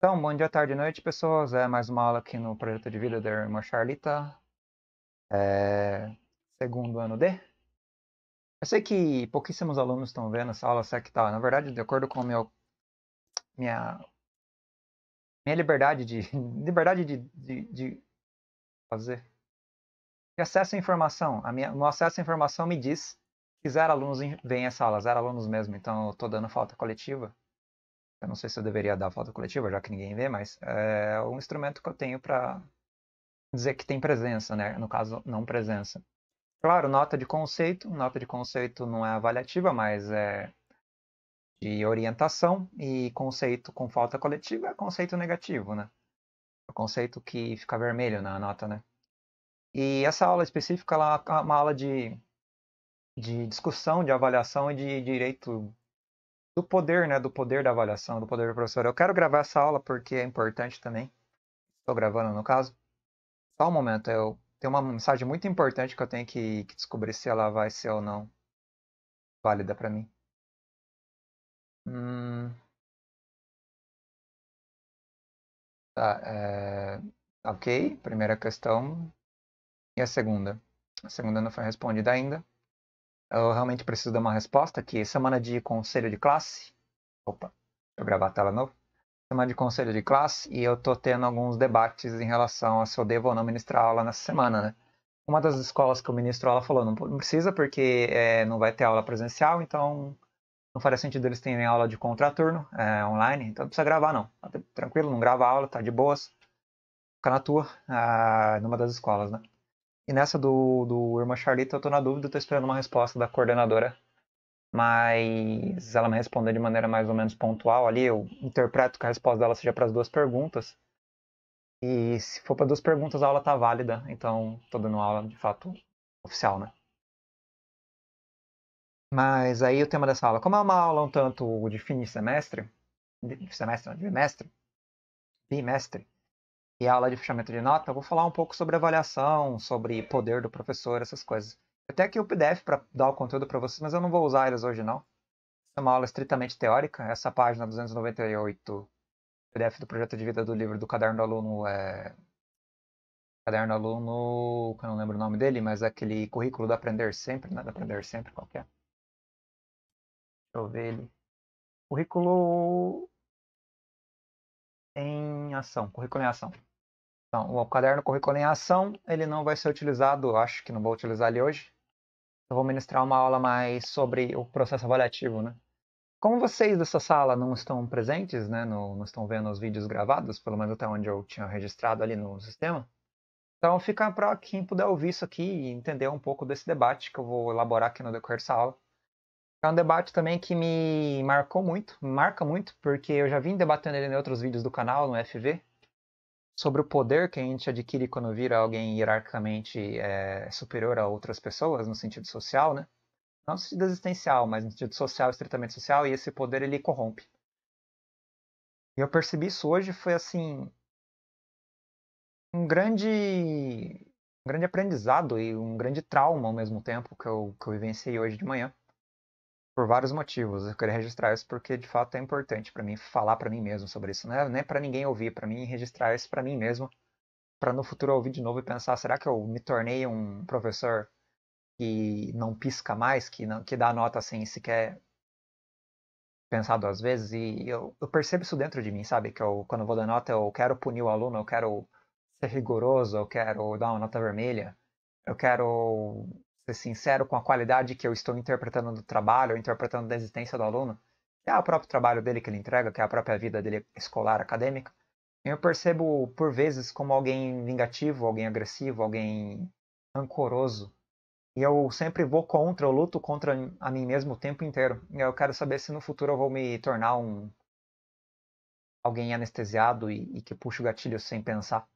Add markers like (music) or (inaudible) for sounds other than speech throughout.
Então, bom dia, tarde e noite, pessoas. É mais uma aula aqui no projeto de vida da irmã Charlita. É... Segundo ano D. Eu sei que pouquíssimos alunos estão vendo essa aula sei é que tal. Tá. Na verdade, de acordo com meu, minha, minha liberdade de (laughs) liberdade de, de, de fazer de acesso à informação. A minha, meu acesso à informação me diz que zero alunos vêm essa aula, zero alunos mesmo. Então, eu estou dando falta coletiva. Eu não sei se eu deveria dar falta coletiva, já que ninguém vê, mas é um instrumento que eu tenho para dizer que tem presença, né? No caso, não presença. Claro, nota de conceito. Nota de conceito não é avaliativa, mas é de orientação. E conceito com falta coletiva é conceito negativo, né? É o conceito que fica vermelho na nota, né? E essa aula específica ela é uma aula de, de discussão, de avaliação e de direito do poder, né? Do poder da avaliação, do poder do professor. Eu quero gravar essa aula porque é importante também. Estou gravando, no caso. Só um momento, eu tenho uma mensagem muito importante que eu tenho que, que descobrir se ela vai ser ou não válida para mim. Hum... Tá, é... ok. Primeira questão. E a segunda? A segunda não foi respondida ainda eu realmente preciso dar uma resposta que semana de conselho de classe. Opa, deixa eu gravar a tela novo. Semana de conselho de classe e eu tô tendo alguns debates em relação a se eu devo ou não ministrar aula nessa semana, né? Uma das escolas que eu ministro aula falou, não precisa porque é, não vai ter aula presencial, então não faria sentido eles terem aula de contraturno é, online, então não precisa gravar não. Tá tranquilo, não grava aula, tá de boas. Fica na tua, ah, numa das escolas, né? E nessa do, do Irmã Charlita, eu tô na dúvida, eu tô esperando uma resposta da coordenadora. Mas ela me respondeu de maneira mais ou menos pontual ali. Eu interpreto que a resposta dela seja para as duas perguntas. E se for para duas perguntas, a aula tá válida. Então, tô dando aula de fato oficial, né? Mas aí o tema dessa aula, como é uma aula um tanto de fim de semestre, de semestre, não, de bimestre, bimestre, e a aula de fechamento de nota, eu vou falar um pouco sobre avaliação, sobre poder do professor, essas coisas. Eu tenho aqui o PDF para dar o conteúdo para vocês, mas eu não vou usar eles hoje não. É uma aula estritamente teórica. Essa página 298, PDF do projeto de vida do livro do caderno do aluno é caderno do aluno, que eu não lembro o nome dele, mas é aquele currículo do aprender sempre, né? Do aprender sempre qualquer. É? Deixa eu ver ele. Currículo em ação, currículo em ação. Então, o caderno currículo em ação, ele não vai ser utilizado, acho que não vou utilizar ele hoje. Eu vou ministrar uma aula mais sobre o processo avaliativo, né? Como vocês dessa sala não estão presentes, né, não, não estão vendo os vídeos gravados, pelo menos até onde eu tinha registrado ali no sistema, então fica para quem puder ouvir isso aqui e entender um pouco desse debate que eu vou elaborar aqui no decorrer dessa aula. É um debate também que me marcou muito, marca muito, porque eu já vim debatendo ele em outros vídeos do canal, no FV, sobre o poder que a gente adquire quando vira alguém hierarquicamente é, superior a outras pessoas, no sentido social, né? Não no sentido existencial, mas no sentido social, estritamente social, e esse poder ele corrompe. E eu percebi isso hoje, foi assim. Um grande um grande aprendizado e um grande trauma ao mesmo tempo que eu, que eu vivenciei hoje de manhã por vários motivos. Eu queria registrar isso porque de fato é importante para mim falar para mim mesmo sobre isso, não é, para ninguém ouvir, para mim registrar isso para mim mesmo, para no futuro ouvir de novo e pensar, será que eu me tornei um professor que não pisca mais, que não que dá nota sem assim, sequer pensar duas vezes e eu, eu percebo isso dentro de mim, sabe? Que eu quando eu vou dar nota, eu quero punir o aluno, eu quero ser rigoroso, eu quero dar uma nota vermelha, eu quero ser sincero com a qualidade que eu estou interpretando do trabalho, ou interpretando da existência do aluno, que é o próprio trabalho dele que ele entrega, que é a própria vida dele escolar, acadêmica, eu percebo por vezes como alguém vingativo, alguém agressivo, alguém rancoroso. E eu sempre vou contra, eu luto contra a mim mesmo o tempo inteiro. E eu quero saber se no futuro eu vou me tornar um alguém anestesiado e, e que puxa o gatilho sem pensar.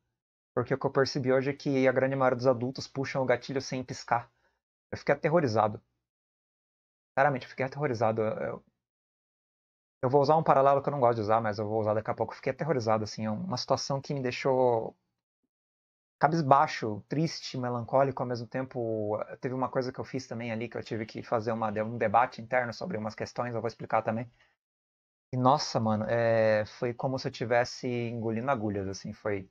Porque o que eu percebi hoje é que a grande maioria dos adultos puxam o gatilho sem piscar. Eu fiquei aterrorizado. Claramente, eu fiquei aterrorizado. Eu, eu vou usar um paralelo que eu não gosto de usar, mas eu vou usar daqui a pouco. Eu fiquei aterrorizado, assim. É uma situação que me deixou cabisbaixo, triste, melancólico ao mesmo tempo. Eh, teve uma coisa que eu fiz também ali, que eu tive que fazer uma, um debate interno sobre umas questões, eu vou explicar também. E nossa, mano, é, foi como se eu tivesse engolindo agulhas, assim, foi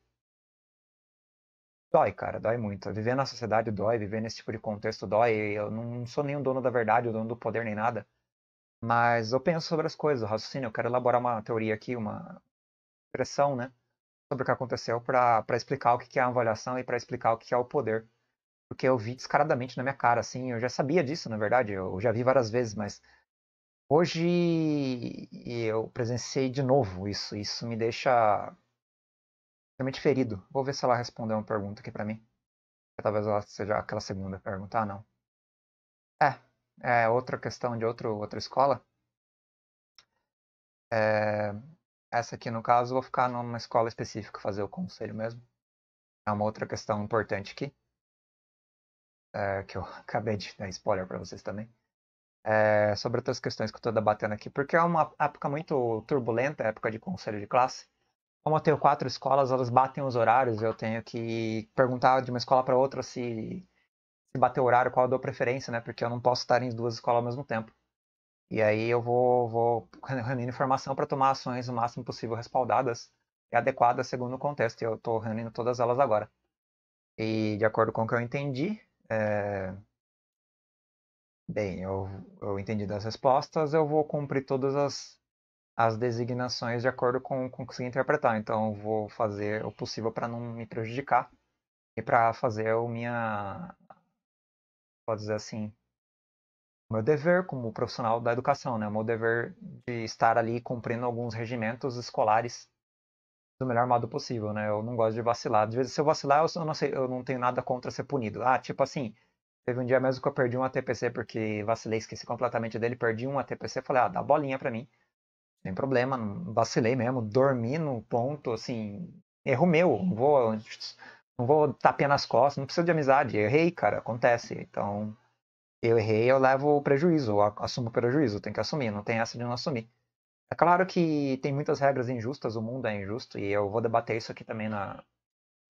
Dói, cara, dói muito. Viver na sociedade dói, viver nesse tipo de contexto dói. Eu não sou nem dono da verdade, o dono do poder, nem nada. Mas eu penso sobre as coisas, o raciocínio. Eu quero elaborar uma teoria aqui, uma expressão, né? Sobre o que aconteceu para explicar o que é a avaliação e para explicar o que é o poder. Porque eu vi descaradamente na minha cara, assim. Eu já sabia disso, na verdade. Eu já vi várias vezes, mas hoje eu presenciei de novo isso. Isso me deixa realmente ferido. Vou ver se ela respondeu uma pergunta aqui para mim. Talvez ela seja aquela segunda pergunta. Ah, não. É, é outra questão de outro, outra escola. É, essa aqui, no caso, vou ficar numa escola específica, fazer o conselho mesmo. É uma outra questão importante aqui. É, que eu (laughs) acabei de dar spoiler para vocês também. É, sobre outras questões que eu estou debatendo aqui, porque é uma época muito turbulenta, época de conselho de classe como eu tenho quatro escolas, elas batem os horários. Eu tenho que perguntar de uma escola para outra se, se bater o horário, qual eu dou preferência, né? Porque eu não posso estar em duas escolas ao mesmo tempo. E aí eu vou, vou reunindo informação para tomar ações o máximo possível respaldadas e adequadas segundo o contexto. E eu estou reunindo todas elas agora. E de acordo com o que eu entendi, é... bem, eu, eu entendi das respostas, eu vou cumprir todas as as designações de acordo com, com o que se interpretar. Então, vou fazer o possível para não me prejudicar e para fazer o minha, pode dizer assim, meu dever como profissional da educação, né? O meu dever de estar ali cumprindo alguns regimentos escolares do melhor modo possível, né? Eu não gosto de vacilar. Às vezes, se eu vacilar, eu não sei, eu não tenho nada contra ser punido. Ah, tipo assim, teve um dia mesmo que eu perdi um ATPC porque vacilei, esqueci completamente dele, perdi um ATPC, falei, ah, dá bolinha para mim. Sem problema, vacilei mesmo, dormi no ponto, assim, erro meu, não vou, não vou tapinha nas costas, não preciso de amizade, errei, cara, acontece. Então, eu errei, eu levo o prejuízo, eu assumo o prejuízo, tem que assumir, não tem essa de não assumir. É claro que tem muitas regras injustas, o mundo é injusto, e eu vou debater isso aqui também na,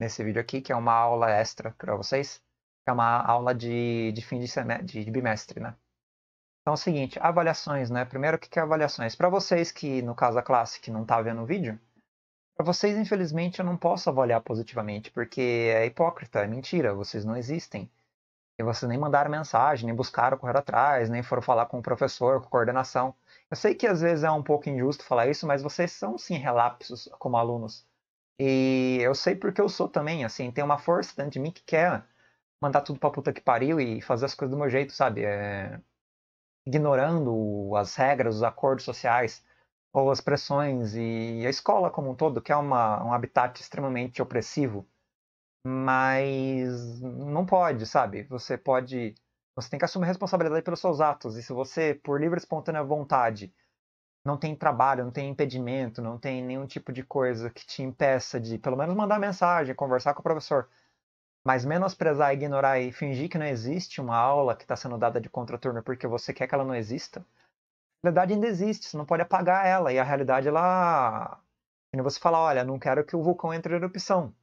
nesse vídeo aqui, que é uma aula extra para vocês, que é uma aula de, de fim de, semestre, de bimestre, né? Então é o seguinte, avaliações, né? Primeiro, o que é avaliações? Para vocês que, no caso da classe, que não está vendo o vídeo, para vocês, infelizmente, eu não posso avaliar positivamente, porque é hipócrita, é mentira, vocês não existem. E vocês nem mandaram mensagem, nem buscaram correr atrás, nem foram falar com o professor, com a coordenação. Eu sei que às vezes é um pouco injusto falar isso, mas vocês são sim relapsos como alunos. E eu sei porque eu sou também, assim, tem uma força dentro de mim que quer mandar tudo pra puta que pariu e fazer as coisas do meu jeito, sabe? É ignorando as regras, os acordos sociais ou as pressões e a escola como um todo, que é uma, um habitat extremamente opressivo, mas não pode, sabe? Você pode, você tem que assumir responsabilidade pelos seus atos e se você, por livre e espontânea vontade, não tem trabalho, não tem impedimento, não tem nenhum tipo de coisa que te impeça de, pelo menos, mandar mensagem, conversar com o professor. Mas menosprezar, ignorar e fingir que não existe uma aula que está sendo dada de contraturno porque você quer que ela não exista, a realidade ainda existe, você não pode apagar ela. E a realidade, ela. Quando você fala, olha, não quero que o vulcão entre em erupção.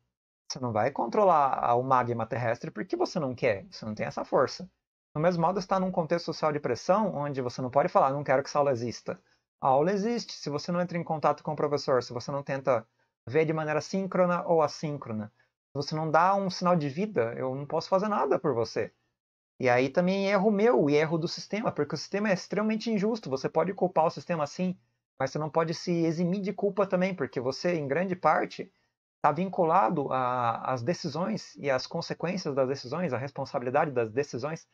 Você não vai controlar o magma terrestre porque você não quer, você não tem essa força. Do mesmo modo, está num contexto social de pressão, onde você não pode falar, não quero que essa aula exista. A aula existe. Se você não entra em contato com o professor, se você não tenta ver de maneira síncrona ou assíncrona, você não dá um sinal de vida, eu não posso fazer nada por você. E aí também é erro meu e é erro do sistema, porque o sistema é extremamente injusto. Você pode culpar o sistema sim, mas você não pode se eximir de culpa também, porque você, em grande parte, está vinculado às decisões e às consequências das decisões, à responsabilidade das decisões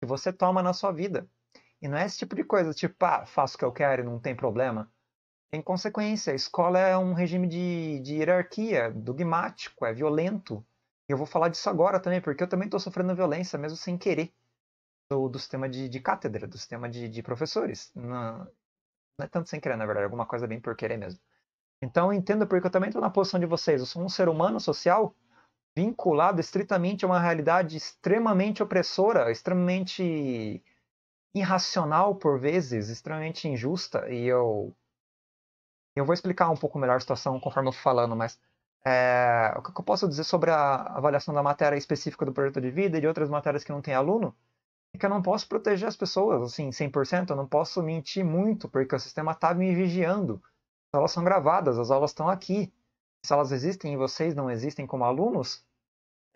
que você toma na sua vida. E não é esse tipo de coisa, tipo, ah, faço o que eu quero e não tem problema. Em consequência, a escola é um regime de, de hierarquia, dogmático, é violento. E eu vou falar disso agora também, porque eu também estou sofrendo violência, mesmo sem querer, do, do sistema de, de cátedra, do sistema de, de professores. Não, não é tanto sem querer, na verdade, é alguma coisa bem por querer mesmo. Então entendo porque eu também estou na posição de vocês. Eu sou um ser humano social vinculado estritamente a uma realidade extremamente opressora, extremamente irracional por vezes, extremamente injusta. E eu eu vou explicar um pouco melhor a situação conforme eu for falando, mas é, o que eu posso dizer sobre a avaliação da matéria específica do projeto de vida e de outras matérias que não tem aluno é que eu não posso proteger as pessoas, assim, 100%, eu não posso mentir muito, porque o sistema está me vigiando. As aulas são gravadas, as aulas estão aqui. Se elas existem e vocês não existem como alunos,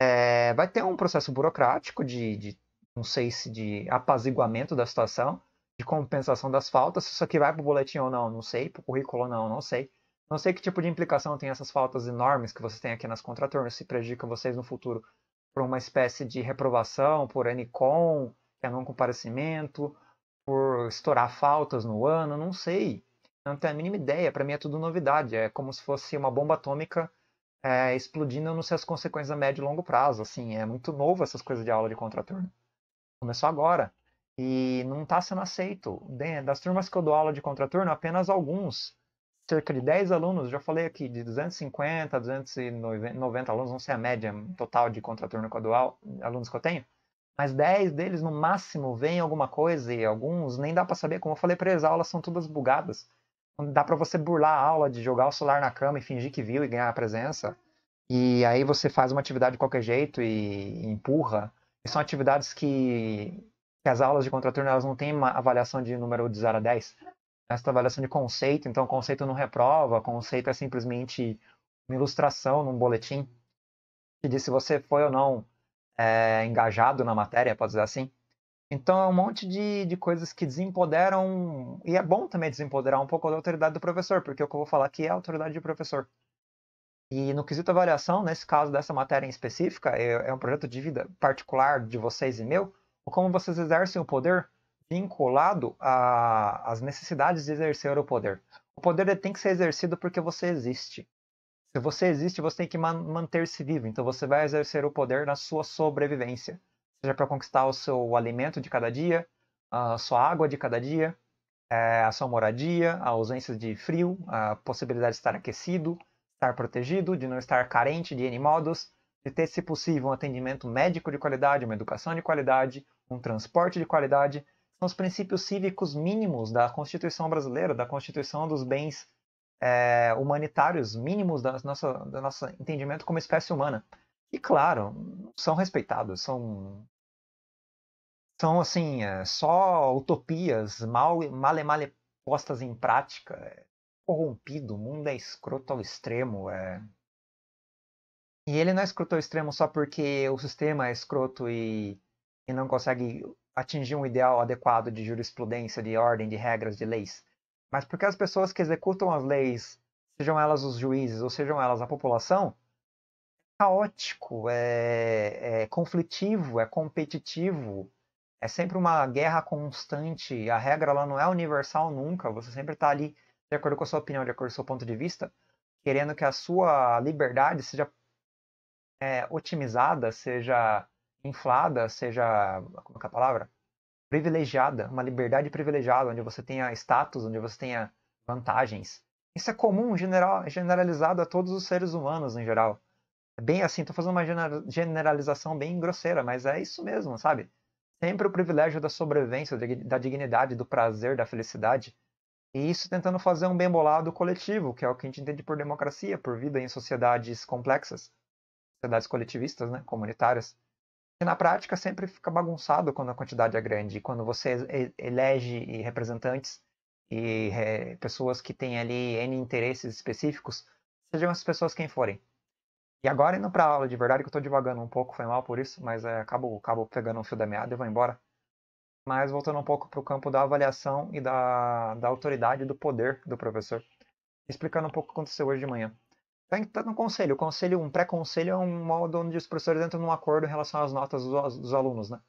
é, vai ter um processo burocrático de, de, não sei se de apaziguamento da situação, de compensação das faltas, isso aqui vai para o boletim ou não, não sei, para o currículo ou não, não sei. Não sei que tipo de implicação tem essas faltas enormes que vocês têm aqui nas contraturnos, se prejudicam vocês no futuro por uma espécie de reprovação, por NCOM, que é não comparecimento, por estourar faltas no ano, não sei. Não tenho a mínima ideia, para mim é tudo novidade, é como se fosse uma bomba atômica é, explodindo, eu não sei as consequências a médio e longo prazo, assim, é muito novo essas coisas de aula de contraturno. Começou agora. E não está sendo aceito. Das turmas que eu dou aula de contraturno, apenas alguns, cerca de 10 alunos, já falei aqui, de 250 290 alunos, não sei a média total de contraturno que eu dou aula, alunos que eu tenho, mas 10 deles no máximo veem alguma coisa e alguns nem dá para saber. Como eu falei para eles, as aulas são todas bugadas. Não dá para você burlar a aula de jogar o celular na cama e fingir que viu e ganhar a presença. E aí você faz uma atividade de qualquer jeito e empurra. E são atividades que que as aulas de contraturno elas não têm uma avaliação de número de 0 a 10. Essa avaliação de conceito, então conceito não reprova, conceito é simplesmente uma ilustração num boletim que diz se você foi ou não é, engajado na matéria, pode dizer assim. Então é um monte de, de coisas que desempoderam, e é bom também desempoderar um pouco da autoridade do professor, porque o que eu vou falar aqui é a autoridade do professor. E no quesito avaliação, nesse caso dessa matéria em específica, é, é um projeto de vida particular de vocês e meu, ou como vocês exercem o poder vinculado às necessidades de exercer o poder. O poder tem que ser exercido porque você existe. Se você existe, você tem que manter-se vivo. Então você vai exercer o poder na sua sobrevivência, seja para conquistar o seu alimento de cada dia, a sua água de cada dia, é, a sua moradia, a ausência de frio, a possibilidade de estar aquecido, estar protegido, de não estar carente de N modos, de ter, se possível, um atendimento médico de qualidade, uma educação de qualidade, um transporte de qualidade, são os princípios cívicos mínimos da Constituição brasileira, da Constituição dos bens é, humanitários mínimos da nossa, do nosso entendimento como espécie humana. E claro, são respeitados, são são assim é, só utopias mal male male postas em prática. É, corrompido, o mundo é escroto ao extremo. É... E ele não é escroto ao extremo só porque o sistema é escroto e não consegue atingir um ideal adequado de jurisprudência, de ordem, de regras, de leis, mas porque as pessoas que executam as leis, sejam elas os juízes ou sejam elas a população, é caótico, é, é conflitivo, é competitivo, é sempre uma guerra constante. A regra ela não é universal nunca. Você sempre está ali, de acordo com a sua opinião, de acordo com o seu ponto de vista, querendo que a sua liberdade seja é, otimizada, seja inflada, seja. Como é, é a palavra? Privilegiada, uma liberdade privilegiada, onde você tenha status, onde você tenha vantagens. Isso é comum, general, é generalizado a todos os seres humanos em geral. É bem assim, estou fazendo uma generalização bem grosseira, mas é isso mesmo, sabe? Sempre o privilégio da sobrevivência, da dignidade, do prazer, da felicidade. E isso tentando fazer um bem bolado coletivo, que é o que a gente entende por democracia, por vida em sociedades complexas, sociedades coletivistas, né, comunitárias na prática sempre fica bagunçado quando a quantidade é grande. E quando você elege representantes e é, pessoas que têm ali N interesses específicos, sejam as pessoas quem forem. E agora indo para aula, de verdade que eu estou devagando um pouco, foi mal por isso, mas é, acabo, acabo pegando um fio da meada e vou embora. Mas voltando um pouco para o campo da avaliação e da, da autoridade do poder do professor, explicando um pouco o que aconteceu hoje de manhã. Tá, tá, no conselho. O conselho, um pré-conselho é um modo onde os professores entram num acordo em relação às notas dos, dos alunos, né?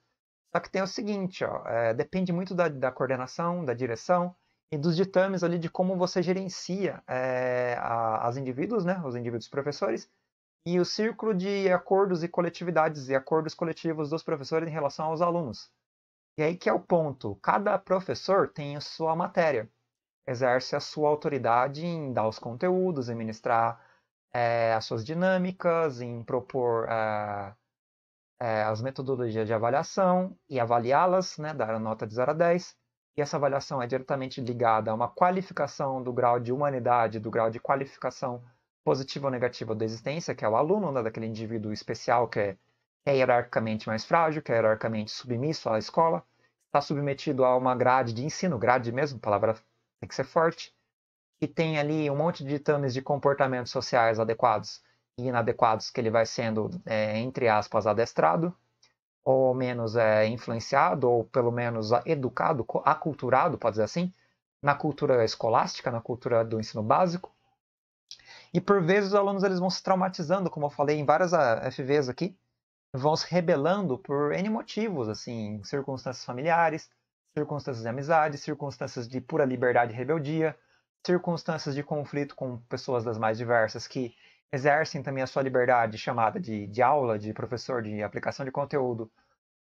Só que tem o seguinte, ó, é, depende muito da, da, coordenação, da direção e dos ditames ali de como você gerencia é, a, as indivíduos, né? Os indivíduos professores e o círculo de acordos e coletividades e acordos coletivos dos professores em relação aos alunos. E aí que é o ponto. Cada professor tem a sua matéria, exerce a sua autoridade em dar os conteúdos, em ministrar é, as suas dinâmicas, em propor é, é, as metodologias de avaliação e avaliá-las, né, dar a nota de 0 a 10. E essa avaliação é diretamente ligada a uma qualificação do grau de humanidade, do grau de qualificação positiva ou negativa da existência, que é o aluno, né, daquele indivíduo especial que é, é hierarquicamente mais frágil, que é hierarquicamente submisso à escola, está submetido a uma grade de ensino, grade mesmo, palavra tem que ser forte, que tem ali um monte de ditames de comportamentos sociais adequados e inadequados que ele vai sendo, é, entre aspas, adestrado, ou menos é, influenciado, ou pelo menos educado, aculturado, pode dizer assim, na cultura escolástica, na cultura do ensino básico. E por vezes os alunos eles vão se traumatizando, como eu falei em várias ah, FVs aqui, vão se rebelando por N motivos, assim, circunstâncias familiares, circunstâncias de amizade, circunstâncias de pura liberdade e rebeldia, circunstâncias de conflito com pessoas das mais diversas que exercem também a sua liberdade chamada de, de aula, de professor, de aplicação de conteúdo,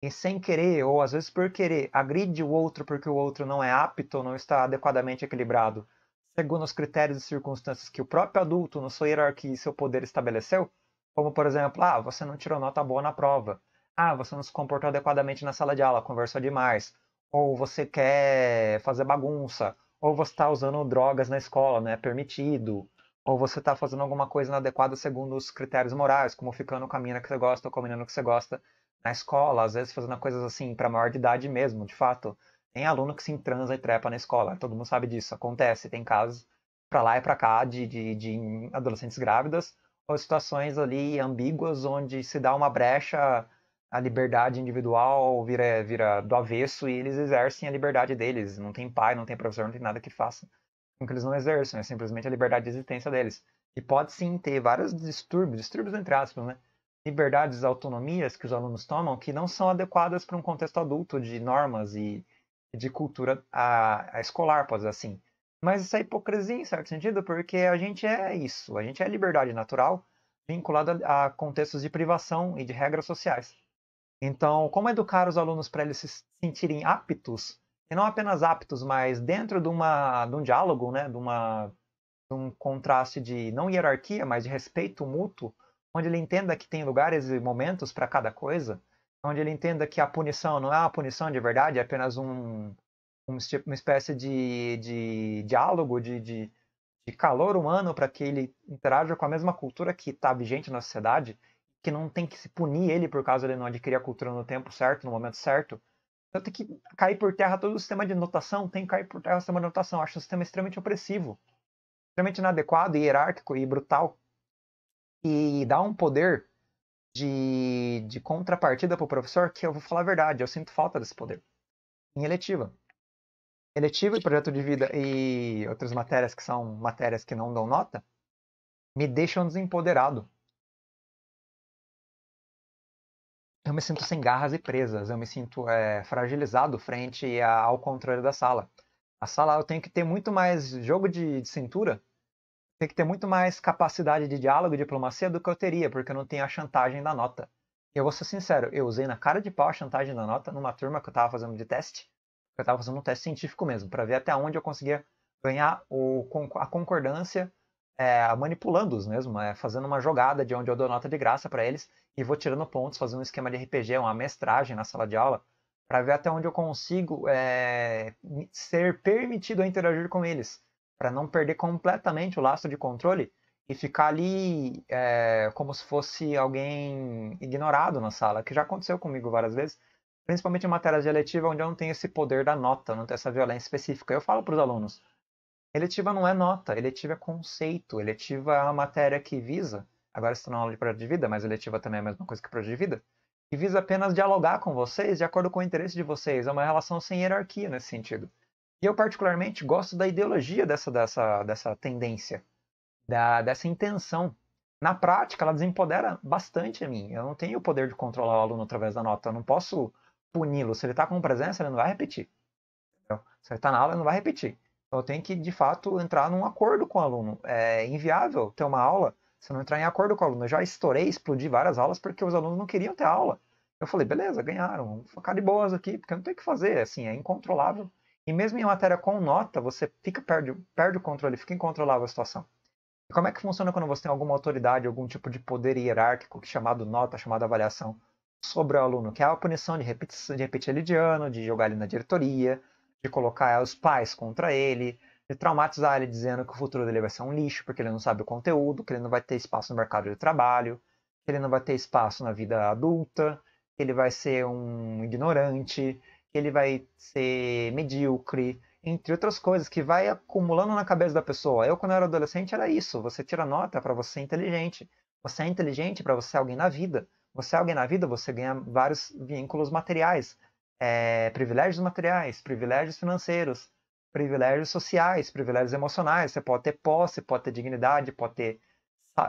e sem querer, ou às vezes por querer, agride o outro porque o outro não é apto, não está adequadamente equilibrado, segundo os critérios e circunstâncias que o próprio adulto, na sua hierarquia e seu poder estabeleceu, como por exemplo, ah, você não tirou nota boa na prova, ah, você não se comportou adequadamente na sala de aula, conversou demais, ou você quer fazer bagunça, ou você está usando drogas na escola, não é permitido, ou você está fazendo alguma coisa inadequada segundo os critérios morais, como ficando com a menina que você gosta ou com a menina que você gosta na escola, às vezes fazendo coisas assim para maior de idade mesmo, de fato. Tem aluno que se transa e trepa na escola, todo mundo sabe disso, acontece, tem casos para lá e para cá de, de, de adolescentes grávidas, ou situações ali ambíguas onde se dá uma brecha a liberdade individual vira, vira do avesso e eles exercem a liberdade deles. Não tem pai, não tem professor, não tem nada que faça com que eles não exerçam, é simplesmente a liberdade de existência deles. E pode sim ter vários distúrbios, distúrbios entre aspas, né? Liberdades, autonomias que os alunos tomam que não são adequadas para um contexto adulto de normas e de cultura a, a escolar, pode dizer assim. Mas isso é hipocrisia em certo sentido, porque a gente é isso, a gente é liberdade natural vinculada a contextos de privação e de regras sociais. Então, como educar os alunos para eles se sentirem aptos, e não apenas aptos, mas dentro de, uma, de um diálogo, né, de, uma, de um contraste de não hierarquia, mas de respeito mútuo, onde ele entenda que tem lugares e momentos para cada coisa, onde ele entenda que a punição não é uma punição de verdade, é apenas um, uma espécie de, de diálogo, de, de, de calor humano para que ele interaja com a mesma cultura que está vigente na sociedade que não tem que se punir ele por causa de não adquirir a cultura no tempo certo, no momento certo. Então tem que cair por terra todo o sistema de notação, tem que cair por terra o sistema de notação. acho o sistema extremamente opressivo, extremamente inadequado, e hierárquico e brutal. E dá um poder de, de contrapartida para o professor que eu vou falar a verdade, eu sinto falta desse poder. Em eletiva. Eletiva e projeto de vida e outras matérias que são matérias que não dão nota, me deixam desempoderado. eu me sinto sem garras e presas, eu me sinto é, fragilizado frente a, ao controle da sala. A sala eu tenho que ter muito mais jogo de, de cintura, tenho que ter muito mais capacidade de diálogo e diplomacia do que eu teria, porque eu não tenho a chantagem da nota. Eu vou ser sincero, eu usei na cara de pau a chantagem da nota numa turma que eu estava fazendo de teste, eu estava fazendo um teste científico mesmo, para ver até onde eu conseguia ganhar o, a concordância é, manipulando-os mesmo, é, fazendo uma jogada de onde eu dou nota de graça para eles e vou tirando pontos, fazendo um esquema de RPG, uma mestragem na sala de aula, para ver até onde eu consigo é, ser permitido a interagir com eles, para não perder completamente o laço de controle e ficar ali é, como se fosse alguém ignorado na sala, que já aconteceu comigo várias vezes, principalmente em matérias de eletiva, onde eu não tenho esse poder da nota, não tenho essa violência específica. Eu falo para os alunos, eletiva não é nota, eletiva é conceito, eletiva é a matéria que visa agora se tornou aula de projeto de vida, mas eletiva também é a mesma coisa que projeto de vida, que visa apenas dialogar com vocês de acordo com o interesse de vocês. É uma relação sem hierarquia nesse sentido. E eu, particularmente, gosto da ideologia dessa, dessa, dessa tendência, da, dessa intenção. Na prática, ela desempodera bastante a mim. Eu não tenho o poder de controlar o aluno através da nota. Eu não posso puni-lo. Se ele está com presença, ele não vai repetir. Entendeu? Se ele está na aula, ele não vai repetir. Então, eu tenho que, de fato, entrar num acordo com o aluno. É inviável ter uma aula se não entrar em acordo com o aluno. Eu já estourei, explodi várias aulas porque os alunos não queriam ter aula. Eu falei, beleza, ganharam, vamos focar de boas aqui, porque não tem o que fazer, assim, é incontrolável. E mesmo em matéria com nota, você fica perde, perde o controle, fica incontrolável a situação. E como é que funciona quando você tem alguma autoridade, algum tipo de poder hierárquico, é chamado nota, chamado avaliação, sobre o aluno, que é a punição de repetir, de repetir ele de ano, de jogar ele na diretoria, de colocar os pais contra ele, traumatizar ele dizendo que o futuro dele vai ser um lixo, porque ele não sabe o conteúdo, que ele não vai ter espaço no mercado de trabalho, que ele não vai ter espaço na vida adulta, que ele vai ser um ignorante, que ele vai ser medíocre, entre outras coisas, que vai acumulando na cabeça da pessoa. Eu, quando era adolescente, era isso. Você tira nota para você ser inteligente. Você é inteligente para você ser alguém na vida. Você é alguém na vida, você ganha vários vínculos materiais, é, privilégios materiais, privilégios financeiros, privilégios sociais, privilégios emocionais. Você pode ter posse, pode ter dignidade, pode ter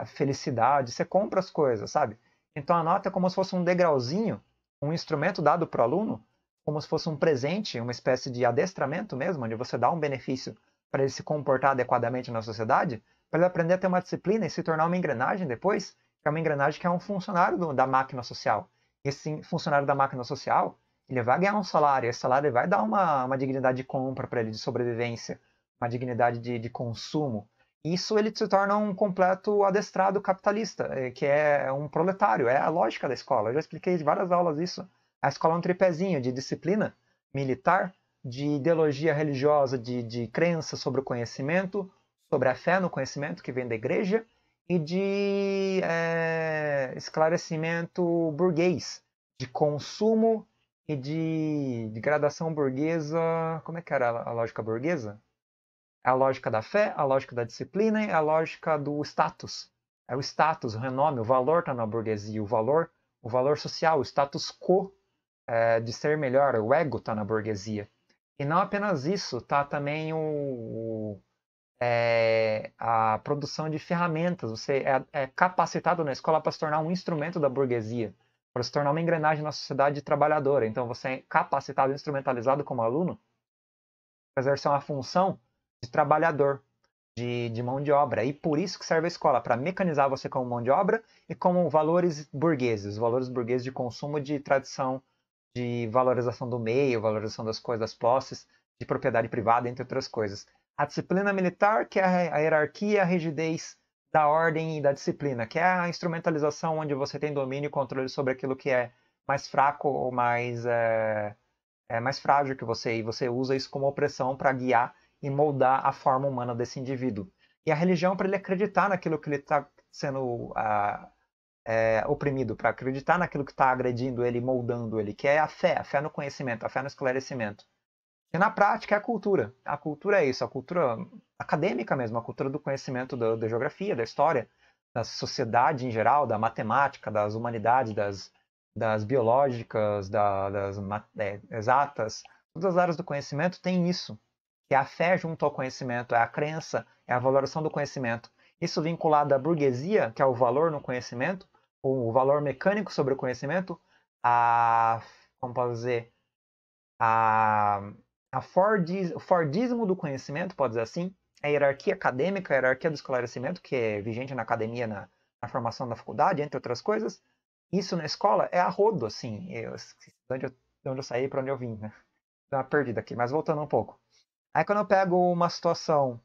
felicidade. Você compra as coisas, sabe? Então a nota é como se fosse um degrauzinho, um instrumento dado para o aluno, como se fosse um presente, uma espécie de adestramento mesmo, onde você dá um benefício para ele se comportar adequadamente na sociedade, para ele aprender a ter uma disciplina e se tornar uma engrenagem depois, que é uma engrenagem que é um funcionário do, da máquina social. Esse funcionário da máquina social ele vai ganhar um salário, esse salário vai dar uma, uma dignidade de compra para ele, de sobrevivência, uma dignidade de, de consumo. Isso ele se torna um completo adestrado capitalista, eh, que é um proletário, é a lógica da escola. Eu já expliquei em várias aulas isso. A escola é um tripézinho de disciplina militar, de ideologia religiosa, de, de crença sobre o conhecimento, sobre a fé no conhecimento que vem da igreja, e de é, esclarecimento burguês, de consumo e de, de gradação burguesa. Como é que era a lógica burguesa? É a lógica da fé, a lógica da disciplina e a lógica do status. É o status, o renome, o valor está na burguesia, o valor, o valor social, o status quo é, de ser melhor, o ego está na burguesia. E não apenas isso, tá também o, o é, a produção de ferramentas. Você é, é capacitado na escola para se tornar um instrumento da burguesia para se tornar uma engrenagem na sociedade trabalhadora. Então você é capacitado, instrumentalizado como aluno para exercer uma função de trabalhador, de, de, mão de obra. E por isso que serve a escola, para mecanizar você como mão de obra e como valores burgueses, valores burgueses de consumo, de tradição, de valorização do meio, valorização das coisas, das posses, de propriedade privada, entre outras coisas. A disciplina militar, que é a hierarquia, a rigidez da ordem e da disciplina, que é a instrumentalização onde você tem domínio e controle sobre aquilo que é mais fraco ou mais é, é mais frágil que você e você usa isso como opressão para guiar e moldar a forma humana desse indivíduo. E a religião para ele acreditar naquilo que ele está sendo é, oprimido, para acreditar naquilo que está agredindo ele, moldando ele, que é a fé, a fé no conhecimento, a fé no esclarecimento que na prática é a cultura. A cultura é isso, a cultura acadêmica mesmo, a cultura do conhecimento da, da geografia, da história, da sociedade em geral, da matemática, das humanidades, das, das biológicas, da, das é, exatas. Todas as áreas do conhecimento têm isso, que é a fé junto ao conhecimento, é a crença, é a valoração do conhecimento. Isso vinculado à burguesia, que é o valor no conhecimento, o valor mecânico sobre o conhecimento, a. como posso dizer? A a Fordiz, o Fordismo do conhecimento, pode dizer assim, é a hierarquia acadêmica, a hierarquia do esclarecimento, que é vigente na academia, na, na formação da faculdade, entre outras coisas. Isso na escola é a rodo, assim, eu, de, onde eu, de onde eu saí para onde eu vim, né? Dá uma perdida aqui, mas voltando um pouco. Aí quando eu pego uma situação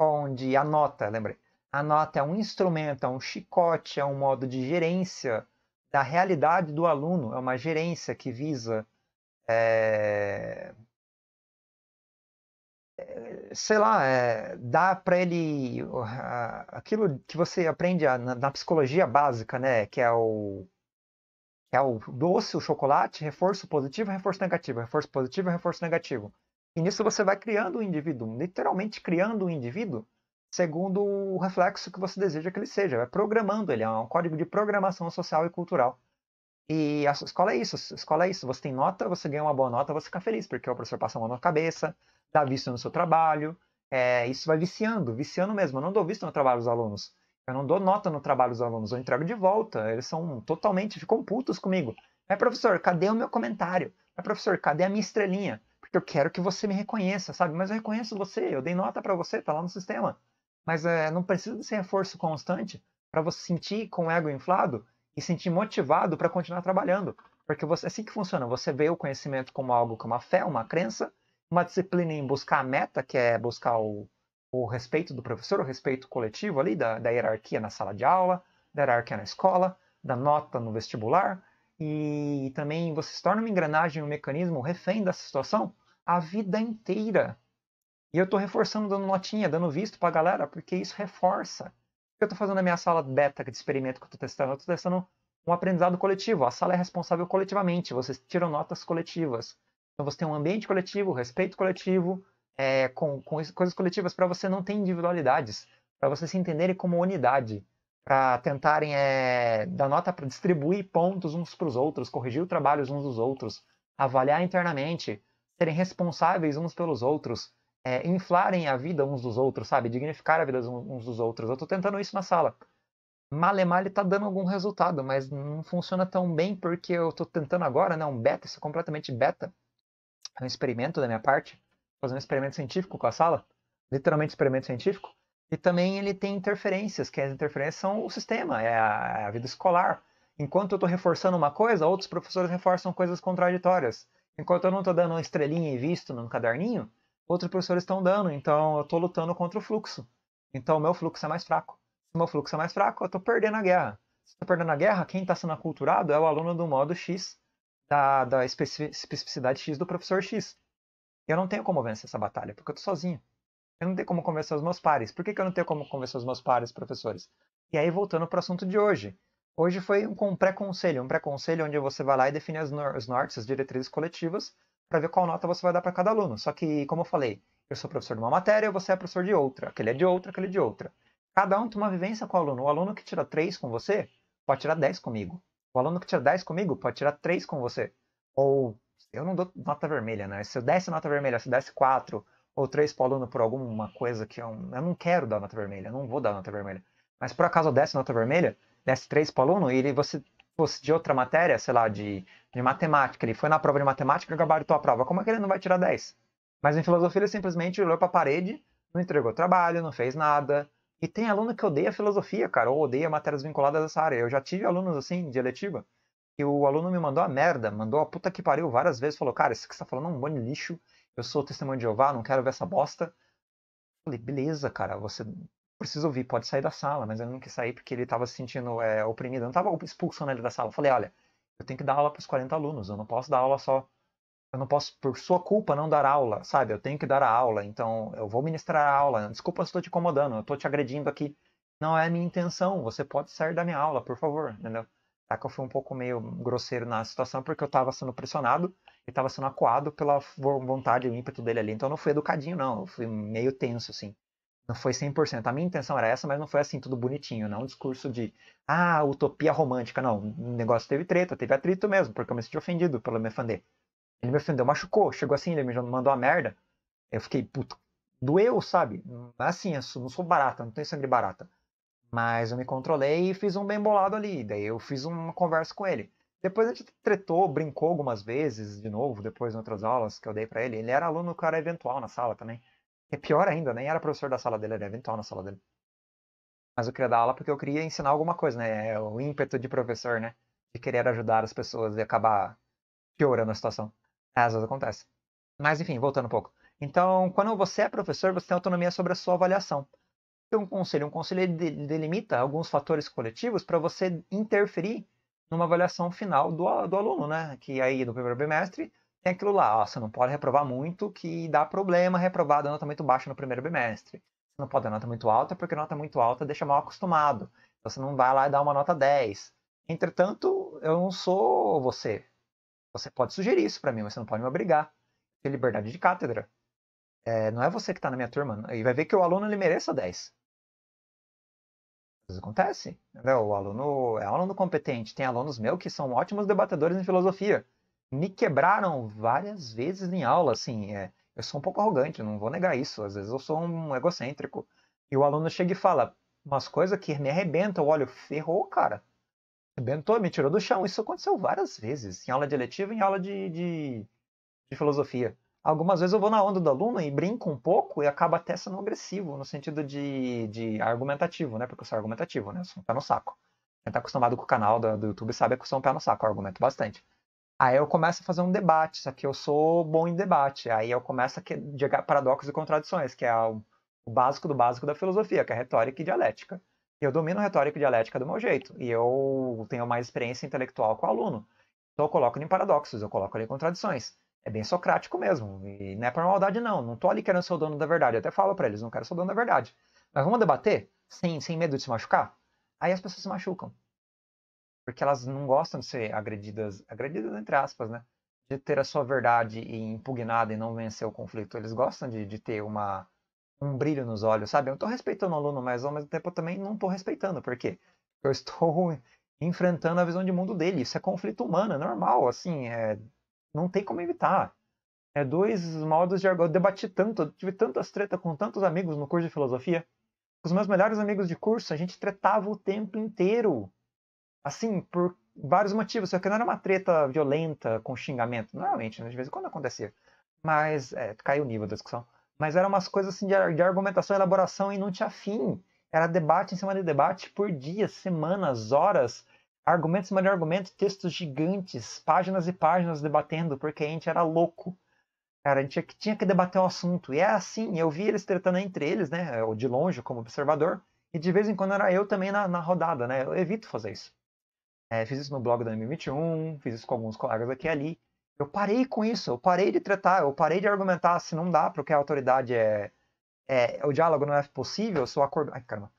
onde a nota, lembrei, a nota é um instrumento, é um chicote, é um modo de gerência da realidade do aluno, é uma gerência que visa é, é, sei lá, é, dá para ele uh, aquilo que você aprende a, na, na, psicologia básica, né? Que é o é o doce, o chocolate, reforço positivo, reforço negativo, reforço positivo, reforço negativo. E nisso você vai criando o um indivíduo, literalmente criando o um indivíduo segundo o reflexo que você deseja que ele seja, vai programando ele, é um código de programação social e cultural. E a escola é isso, a escola é isso, você tem nota, você ganha uma boa nota, você fica feliz, porque o professor passa a mão na cabeça, dá visto no seu trabalho. É, isso vai viciando, viciando mesmo. Eu não dou visto no trabalho dos alunos. Eu não dou nota no trabalho dos alunos, eu entrego de volta. Eles são totalmente, ficam putos comigo. Mas, é, professor, cadê o meu comentário? Mas, é, professor, cadê a minha estrelinha? Porque eu quero que você me reconheça, sabe? Mas eu reconheço você, eu dei nota para você, tá lá no sistema. Mas é, não precisa desse reforço constante para você sentir com o ego inflado e sentir motivado para continuar trabalhando. Porque você, é assim que funciona. Você vê o conhecimento como algo, como uma fé, uma crença, uma disciplina em buscar a meta, que é buscar o, o respeito do professor, o respeito coletivo ali, da, da hierarquia na sala de aula, da hierarquia na escola, da nota no vestibular, e também você se torna uma engrenagem, um mecanismo um refém dessa situação a vida inteira. E eu estou reforçando, dando notinha, dando visto para a galera, porque isso reforça. eu estou fazendo a minha sala beta é de experimento que eu estou testando? Eu estou testando um aprendizado coletivo. A sala é responsável coletivamente, vocês tiram notas coletivas. Então você tem um ambiente coletivo, respeito coletivo, é, com, com coisas coletivas para você não ter individualidades, para você se entenderem como unidade, para tentarem é, dar nota para distribuir pontos uns para os outros, corrigir o trabalho uns dos outros, avaliar internamente, serem responsáveis uns pelos outros, é, inflarem a vida uns dos outros, sabe? Dignificar a vida uns dos outros. Eu estou tentando isso na sala. Malemar ele está dando algum resultado, mas não funciona tão bem porque eu estou tentando agora, né? Um beta, isso é completamente beta um experimento da minha parte, fazer um experimento científico com a sala, literalmente experimento científico, e também ele tem interferências, que as interferências são o sistema, é a, é a vida escolar. Enquanto eu estou reforçando uma coisa, outros professores reforçam coisas contraditórias. Enquanto eu não estou dando uma estrelinha e visto num caderninho, outros professores estão dando, então eu estou lutando contra o fluxo. Então o meu fluxo é mais fraco. Se o meu fluxo é mais fraco, eu estou perdendo a guerra. Se eu estou perdendo a guerra, quem está sendo aculturado é o aluno do modo X, da, da especificidade X do professor X. Eu não tenho como vencer essa batalha, porque eu estou sozinho. Eu não tenho como convencer os meus pares. Por que, que eu não tenho como convencer os meus pares, professores? E aí, voltando para o assunto de hoje. Hoje foi um, pré-conselho, um pré-conselho onde você vai lá e define as nor os nortes, as diretrizes coletivas, para ver qual nota você vai dar para cada aluno. Só que, como eu falei, eu sou professor de uma matéria, você é professor de outra, aquele é de outra, aquele é de outra. Cada um tem uma vivência com o aluno. O aluno que tira três com você, pode tirar 10 comigo. O aluno que tira 10 comigo pode tirar 3 com você. Ou eu não dou nota vermelha, né? Se eu desse nota vermelha, se eu desse 4 ou 3 para o aluno por alguma coisa que eu, eu não quero dar nota vermelha, eu não vou dar nota vermelha. Mas por acaso eu desse nota vermelha, desse 3 para o aluno e ele, você fosse de outra matéria, sei lá, de, de matemática, ele foi na prova de matemática e gabaritou a prova, como é que ele não vai tirar 10? Mas em filosofia ele simplesmente olhou para a parede, não entregou trabalho, não fez nada, e tem aluno que odeia filosofia, cara, ou odeia matérias vinculadas a essa área. Eu já tive alunos assim, de eletiva, que o aluno me mandou a merda, mandou a puta que pariu várias vezes, falou, cara, isso que você tá falando é um bando de lixo, eu sou testemunho de Jeová, não quero ver essa bosta. Eu falei, beleza, cara, você precisa ouvir, pode sair da sala, mas eu não quis sair porque ele tava se sentindo é, oprimido, eu não tava expulsando ele da sala. Eu falei, olha, eu tenho que dar aula para os 40 alunos, eu não posso dar aula só eu não posso, por sua culpa, não dar aula, sabe? Eu tenho que dar a aula, então eu vou ministrar a aula. Desculpa se estou te incomodando, eu estou te agredindo aqui. Não é a minha intenção, você pode sair da minha aula, por favor, entendeu? Tá que eu fui um pouco meio grosseiro na situação, porque eu estava sendo pressionado e estava sendo acuado pela vontade e o ímpeto dele ali. Então eu não fui educadinho, não. Eu fui meio tenso, assim. Não foi 100%. A minha intenção era essa, mas não foi assim, tudo bonitinho. Não um discurso de, ah, utopia romântica. Não, o negócio teve treta, teve atrito mesmo, porque eu me senti ofendido pelo Mefandê. Ele me ofendeu, machucou, chegou assim, ele me mandou uma merda. Eu fiquei, puto, doeu, sabe? Assim, eu não sou barata, não tenho sangue barata. Mas eu me controlei e fiz um bem bolado ali. Daí eu fiz uma conversa com ele. Depois a gente tretou, brincou algumas vezes, de novo, depois em outras aulas que eu dei para ele. Ele era aluno, cara, eventual na sala também. É pior ainda, nem era professor da sala dele, era eventual na sala dele. Mas eu queria dar aula porque eu queria ensinar alguma coisa, né? É o ímpeto de professor, né? De querer ajudar as pessoas e acabar piorando a situação. Às vezes acontece. Mas enfim, voltando um pouco. Então, quando você é professor, você tem autonomia sobre a sua avaliação. Tem um conselho, um conselho delimita alguns fatores coletivos para você interferir numa avaliação final do, do aluno, né? Que aí no primeiro bimestre tem aquilo lá, ó, ah, você não pode reprovar muito que dá problema reprovar a nota muito baixa no primeiro bimestre. Você não pode dar nota muito alta porque nota muito alta deixa mal acostumado. Então, você não vai lá e dá uma nota 10. Entretanto, eu não sou você. Você pode sugerir isso para mim, mas você não pode me obrigar. Tem liberdade de cátedra. É, não é você que está na minha turma. E vai ver que o aluno ele mereça 10. Isso acontece. O aluno é um aluno competente. Tem alunos meus que são ótimos debatedores em filosofia. Me quebraram várias vezes em aula. Assim, é, eu sou um pouco arrogante, não vou negar isso. Às vezes eu sou um egocêntrico. E o aluno chega e fala umas coisas que me arrebentam. Olha, ferrou, cara arrebentou, me tirou do chão. Isso aconteceu várias vezes, em aula de eletiva e em aula de, de, de, filosofia. Algumas vezes eu vou na onda do aluno e brinco um pouco e acaba até sendo agressivo, no sentido de, de argumentativo, né? Porque eu sou argumentativo, né? Eu sou um pé no saco. Quem tá acostumado com o canal do, do YouTube sabe que eu sou um pé no saco, eu argumento bastante. Aí eu começo a fazer um debate, só que eu sou bom em debate. Aí eu começo a chegar paradoxos e contradições, que é o básico do básico da filosofia, que é retórica e dialética eu domino retórica e dialética do meu jeito. E eu tenho mais experiência intelectual com o aluno. Então eu coloco ele em paradoxos, eu coloco ele em contradições. É bem socrático mesmo. E não é por maldade, não. Não tô ali querendo ser o dono da verdade. Eu até falo para eles, não quero ser o dono da verdade. Mas vamos debater? Sem, sem medo de se machucar? Aí as pessoas se machucam. Porque elas não gostam de ser agredidas, agredidas entre aspas, né? De ter a sua verdade impugnada e não vencer o conflito. Eles gostam de, de ter uma, um brilho nos olhos, sabe? Eu estou respeitando o aluno, mas ao mesmo tempo eu também não estou respeitando. Por quê? Porque eu estou (laughs) enfrentando a visão de mundo dele. Isso é conflito humano, é normal, assim, é... não tem como evitar. É dois modos de argumento. Eu debati tanto, eu tive tantas tretas com tantos amigos no curso de filosofia. os meus melhores amigos de curso, a gente tretava o tempo inteiro. Assim, por vários motivos. Só que não era uma treta violenta, com xingamento. Normalmente, né? de vez em quando acontecia. Mas é, caiu o nível da discussão mas eram umas coisas assim de, de argumentação, elaboração e não tinha fim. Era debate em cima de debate por dias, semanas, horas, argumentos em cima de argumentos, textos gigantes, páginas e páginas debatendo, porque a gente era louco. Cara, a gente tinha que, tinha que debater um assunto. E é assim, eu vi eles tretando entre eles, né? Ou de longe, como observador. E de vez em quando era eu também na, na rodada, né? Eu evito fazer isso. É, fiz isso no blog da M21, fiz isso com alguns colegas aqui e ali. Eu parei com isso, eu parei de tratar, eu parei de argumentar se não dá porque a autoridade é, é o diálogo não é possível, se o acordo, ai caramba,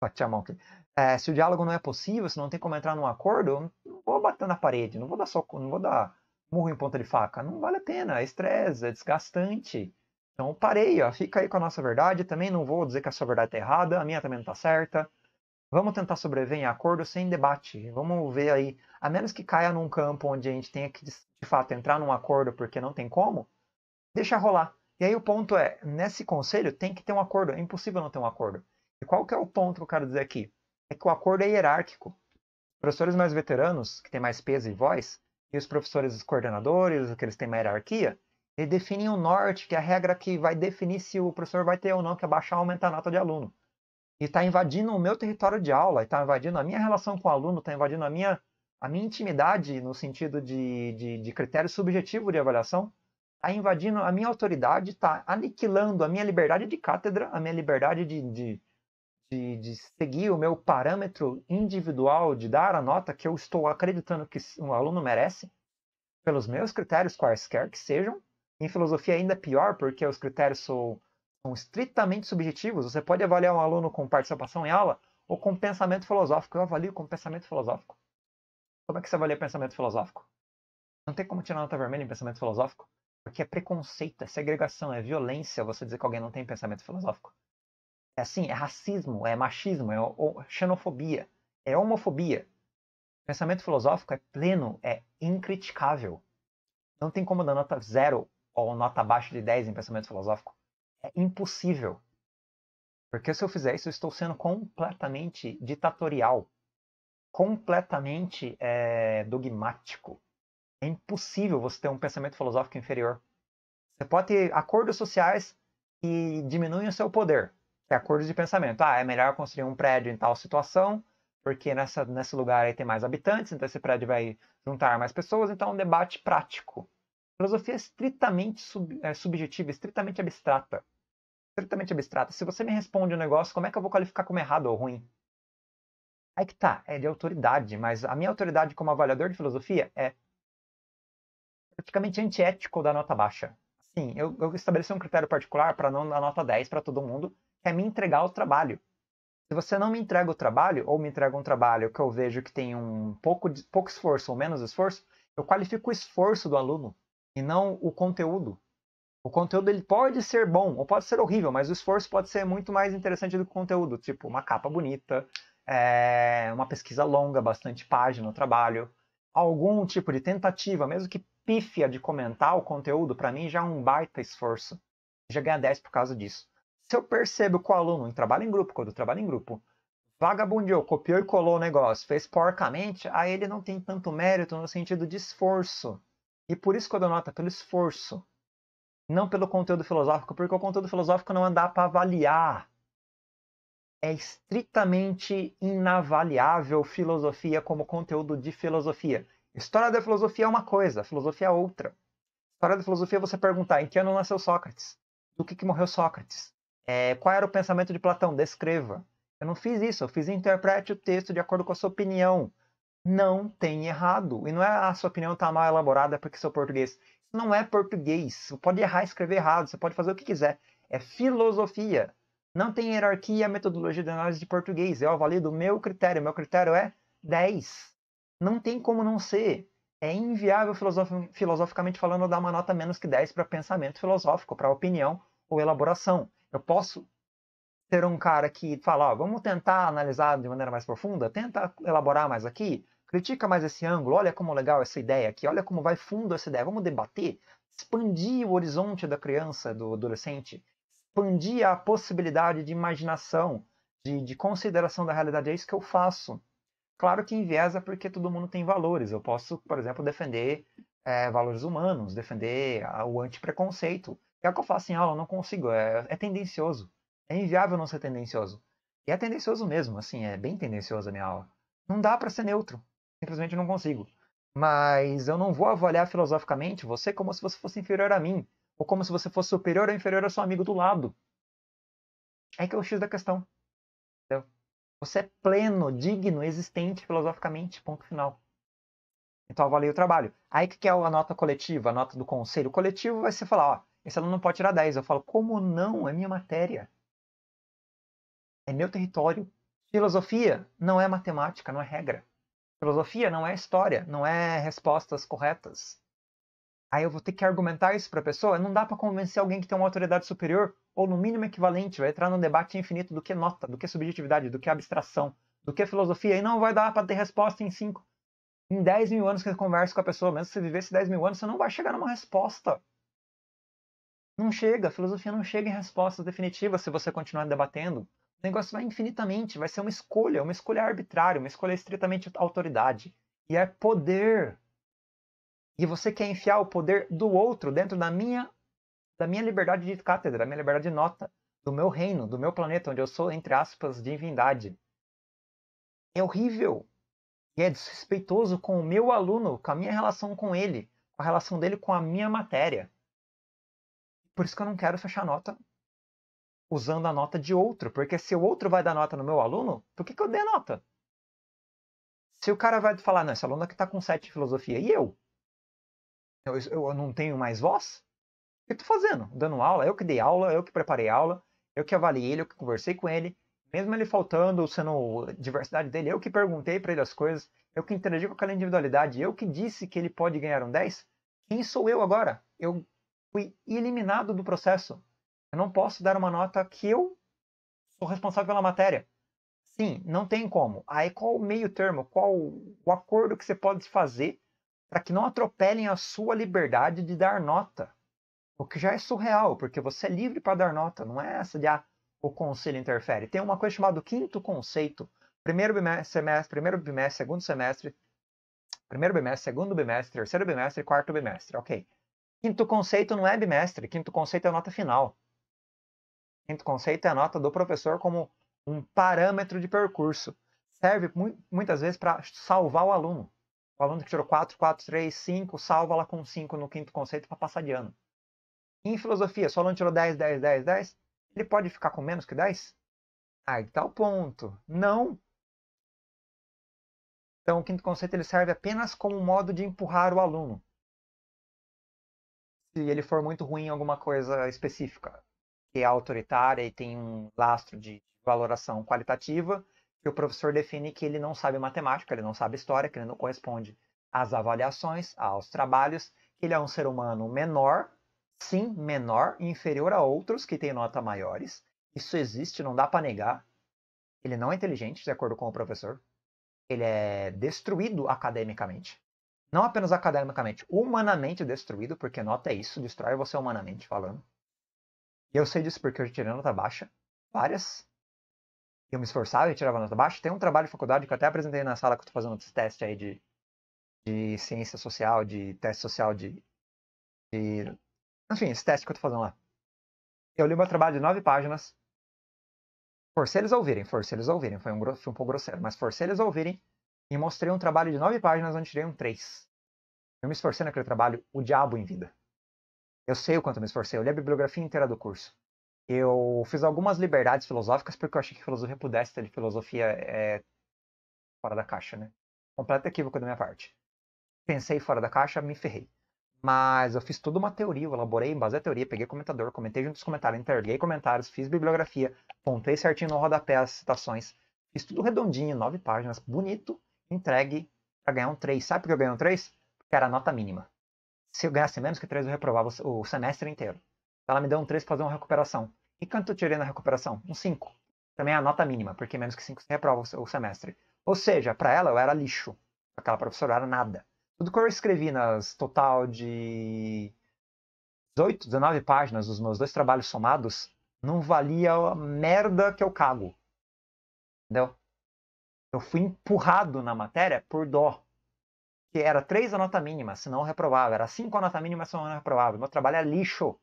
bati a mão aqui. É, se o diálogo não é possível, se não tem como entrar num acordo, não vou bater na parede, não vou dar soco, não vou dar murro em ponta de faca, não vale a pena, é estresse, é desgastante. Então parei, ó, fica aí com a nossa verdade, também não vou dizer que a sua verdade tá errada, a minha também não está certa. Vamos tentar sobreviver em acordo sem debate. Vamos ver aí, a menos que caia num campo onde a gente tenha que de fato entrar num acordo porque não tem como, deixa rolar. E aí o ponto é, nesse conselho tem que ter um acordo, é impossível não ter um acordo. E qual que é o ponto que eu quero dizer aqui? É que o acordo é hierárquico. Professores mais veteranos, que têm mais peso e voz, e os professores os coordenadores, aqueles que têm mais hierarquia, eles definem o norte, que é a regra que vai definir se o professor vai ter ou não que abaixar ou aumentar a nota de aluno. E está invadindo o meu território de aula, está invadindo a minha relação com o aluno, está invadindo a minha a minha intimidade no sentido de, de, de critério subjetivo de avaliação está invadindo a minha autoridade, está aniquilando a minha liberdade de cátedra, a minha liberdade de, de, de, de, seguir o meu parâmetro individual, de dar a nota que eu estou acreditando que um aluno merece, pelos meus critérios, quaisquer que sejam. Em filosofia, é ainda pior, porque os critérios são, são estritamente subjetivos. Você pode avaliar um aluno com participação em aula ou com pensamento filosófico. Eu avalio com pensamento filosófico como é que você avalia pensamento filosófico? Não tem como tirar nota vermelha em pensamento filosófico, porque é preconceito, é segregação, é violência você dizer que alguém não tem pensamento filosófico. É assim, é racismo, é machismo, é xenofobia, é homofobia. Pensamento filosófico é pleno, é incriticável. Não tem como dar nota zero ou nota abaixo de 10 em pensamento filosófico. É impossível. Porque se eu fizer isso, eu estou sendo completamente ditatorial completamente é, dogmático. É impossível você ter um pensamento filosófico inferior. Você pode ter acordos sociais que diminuem o seu poder. É acordos de pensamento. Ah, é melhor construir um prédio em tal situação, porque nessa, nesse lugar aí tem mais habitantes, então esse prédio vai juntar mais pessoas, então é um debate prático. Filosofia é estritamente sub, é, subjetiva, estritamente abstrata. Estritamente abstrata. Se você me responde um negócio, como é que eu vou qualificar como errado ou ruim? Aí que tá, é de autoridade, mas a minha autoridade como avaliador de filosofia é praticamente antiético da nota baixa. Sim, eu, eu estabeleci um critério particular para não dar nota 10 para todo mundo, que é me entregar o trabalho. Se você não me entrega o trabalho, ou me entrega um trabalho que eu vejo que tem um pouco, de, pouco esforço ou menos esforço, eu qualifico o esforço do aluno e não o conteúdo. O conteúdo ele pode ser bom ou pode ser horrível, mas o esforço pode ser muito mais interessante do que o conteúdo, tipo uma capa bonita, é, uma pesquisa longa, bastante página no trabalho, algum tipo de tentativa, mesmo que pífia, de comentar o conteúdo, para mim já é um baita esforço. Já ganha 10 por causa disso. Se eu percebo que o aluno em trabalho em grupo, quando trabalha em grupo, vagabundeou, copiou e colou o negócio, fez porcamente, aí ele não tem tanto mérito no sentido de esforço. E por isso que eu dou nota pelo esforço, não pelo conteúdo filosófico, porque o conteúdo filosófico não dá para avaliar é estritamente inavaliável filosofia como conteúdo de filosofia. História da filosofia é uma coisa, filosofia é outra. História da filosofia é você perguntar em que ano nasceu Sócrates? Do que, que morreu Sócrates? É, qual era o pensamento de Platão? Descreva. Eu não fiz isso, eu fiz interprete o texto de acordo com a sua opinião. Não tem errado. E não é a ah, sua opinião está mal elaborada porque seu português. não é português. Você pode errar, escrever errado, você pode fazer o que quiser. É filosofia. Não tem hierarquia a metodologia de análise de português. Eu valido o meu critério. Meu critério é 10. Não tem como não ser. É inviável filosoficamente falando dar uma nota menos que 10 para pensamento filosófico, para opinião ou elaboração. Eu posso ter um cara que fala, ó, vamos tentar analisar de maneira mais profunda, tenta elaborar mais aqui, critica mais esse ângulo, olha como legal essa ideia aqui, olha como vai fundo essa ideia, vamos debater, expandir o horizonte da criança, do adolescente, expandir a possibilidade de imaginação, de, de consideração da realidade. É isso que eu faço. Claro que enviesa porque todo mundo tem valores. Eu posso, por exemplo, defender é, valores humanos, defender o antipreconceito. É o que eu faço em aula, eu não consigo. É, é tendencioso. É inviável não ser tendencioso. E é tendencioso mesmo, assim, é bem tendencioso a minha aula. Não dá para ser neutro. Simplesmente não consigo. Mas eu não vou avaliar filosoficamente você como se você fosse inferior a mim. Ou como se você fosse superior ou inferior ao seu amigo do lado. É que é o X da questão. Entendeu? Você é pleno, digno, existente filosoficamente, ponto final. Então avalia o trabalho. Aí que é a nota coletiva, a nota do conselho o coletivo, vai ser falar, ó, esse aluno não pode tirar 10. Eu falo, como não? É minha matéria. É meu território. Filosofia não é matemática, não é regra. Filosofia não é história, não é respostas corretas. Aí eu vou ter que argumentar isso para a pessoa. Não dá para convencer alguém que tem uma autoridade superior ou no mínimo equivalente. Vai entrar num debate infinito do que nota, do que subjetividade, do que abstração, do que filosofia. E não vai dar para ter resposta em cinco. Em 10 mil anos que você converso com a pessoa, mesmo se você vivesse 10 mil anos, você não vai chegar numa resposta. Não chega, a filosofia não chega em respostas definitivas se você continuar debatendo. O negócio vai infinitamente, vai ser uma escolha, uma escolha arbitrária, uma escolha estritamente autoridade. E é poder e você quer enfiar o poder do outro dentro da minha, da minha liberdade de cátedra, da minha liberdade de nota, do meu reino, do meu planeta, onde eu sou, entre aspas, divindade. É horrível. E é desrespeitoso com o meu aluno, com a minha relação com ele, com a relação dele com a minha matéria. Por isso que eu não quero fechar nota usando a nota de outro, porque se o outro vai dar nota no meu aluno, por que, que eu dei nota? Se o cara vai falar, não, esse aluno aqui está com 7 de filosofia, e eu? Eu, eu não tenho mais voz? O que eu tô fazendo? Dando aula, eu que dei aula, eu que preparei aula, eu que avaliei ele, eu que conversei com ele. Mesmo ele faltando, sendo a diversidade dele, eu que perguntei para ele as coisas, eu que interagi com aquela individualidade, eu que disse que ele pode ganhar um 10. Quem sou eu agora? Eu fui eliminado do processo. Eu não posso dar uma nota que eu sou responsável pela matéria. Sim, não tem como. Aí qual o meio termo? Qual o acordo que você pode fazer para que não atropelem a sua liberdade de dar nota. O que já é surreal, porque você é livre para dar nota, não é essa de ah, o conselho interfere. Tem uma coisa chamada quinto conceito. Primeiro semestre, primeiro bimestre, segundo semestre, primeiro bimestre, segundo bimestre, terceiro bimestre, quarto bimestre, ok. Quinto conceito não é bimestre, quinto conceito é a nota final. Quinto conceito é a nota do professor como um parâmetro de percurso. Serve muitas vezes para salvar o aluno. O aluno que tirou 4, 4, 3, 5, salva lá com 5 no quinto conceito para passar de ano. Em filosofia, se o aluno tirou 10, 10, 10, 10, ele pode ficar com menos que 10? Aí está o ponto. Não. Então, o quinto conceito ele serve apenas como um modo de empurrar o aluno. Se ele for muito ruim em alguma coisa específica, que é autoritária e tem um lastro de valoração qualitativa, que o professor define que ele não sabe matemática, ele não sabe história, que ele não corresponde às avaliações, aos trabalhos, que ele é um ser humano menor, sim, menor, inferior a outros que têm nota maiores. Isso existe, não dá para negar. Ele não é inteligente, de acordo com o professor. Ele é destruído academicamente. Não apenas academicamente, humanamente destruído, porque nota é isso, destrói você humanamente falando. E eu sei disso porque eu tirei nota baixa, várias, eu me esforçava e tirava nota baixa. Tem um trabalho de faculdade que eu até apresentei na sala que eu tô fazendo esse teste aí de, de ciência social, de teste social de, de, Enfim, esse teste que eu tô fazendo lá. Eu li meu trabalho de nove páginas. Forcei eles a ouvirem, forcei eles a ouvirem. Foi um, foi um pouco grosseiro, mas forcei eles a ouvirem. E mostrei um trabalho de nove páginas onde tirei um três. Eu me esforcei naquele trabalho, o diabo em vida. Eu sei o quanto eu me esforcei. Eu li a bibliografia inteira do curso. Eu fiz algumas liberdades filosóficas porque eu achei que filosofia pudesse ter de filosofia é, fora da caixa, né? Completo equívoco da minha parte. Pensei fora da caixa, me ferrei. Mas eu fiz toda uma teoria, eu elaborei em base à teoria, peguei comentador, comentei junto dos comentários, interliguei comentários, fiz bibliografia, pontei certinho no rodapé as citações, fiz tudo redondinho, nove páginas, bonito, entregue para ganhar um 3. Sabe por que eu ganhei um 3? Porque era a nota mínima. Se eu ganhasse menos que 3, eu reprovava o semestre inteiro. Ela me deu um 3 para fazer uma recuperação. E quanto eu tirei na recuperação? Um 5. Também é a nota mínima, porque menos que 5 você reprova o semestre. Ou seja, para ela eu era lixo. Aquela professora era nada. Tudo que eu escrevi nas total de 18, 19 páginas dos meus dois trabalhos somados não valia a merda que eu cago. Entendeu? Eu fui empurrado na matéria por dó. Que era 3 a nota mínima, senão eu reprovava. Era 5 a nota mínima, senão eu reprovava. Meu trabalho é lixo.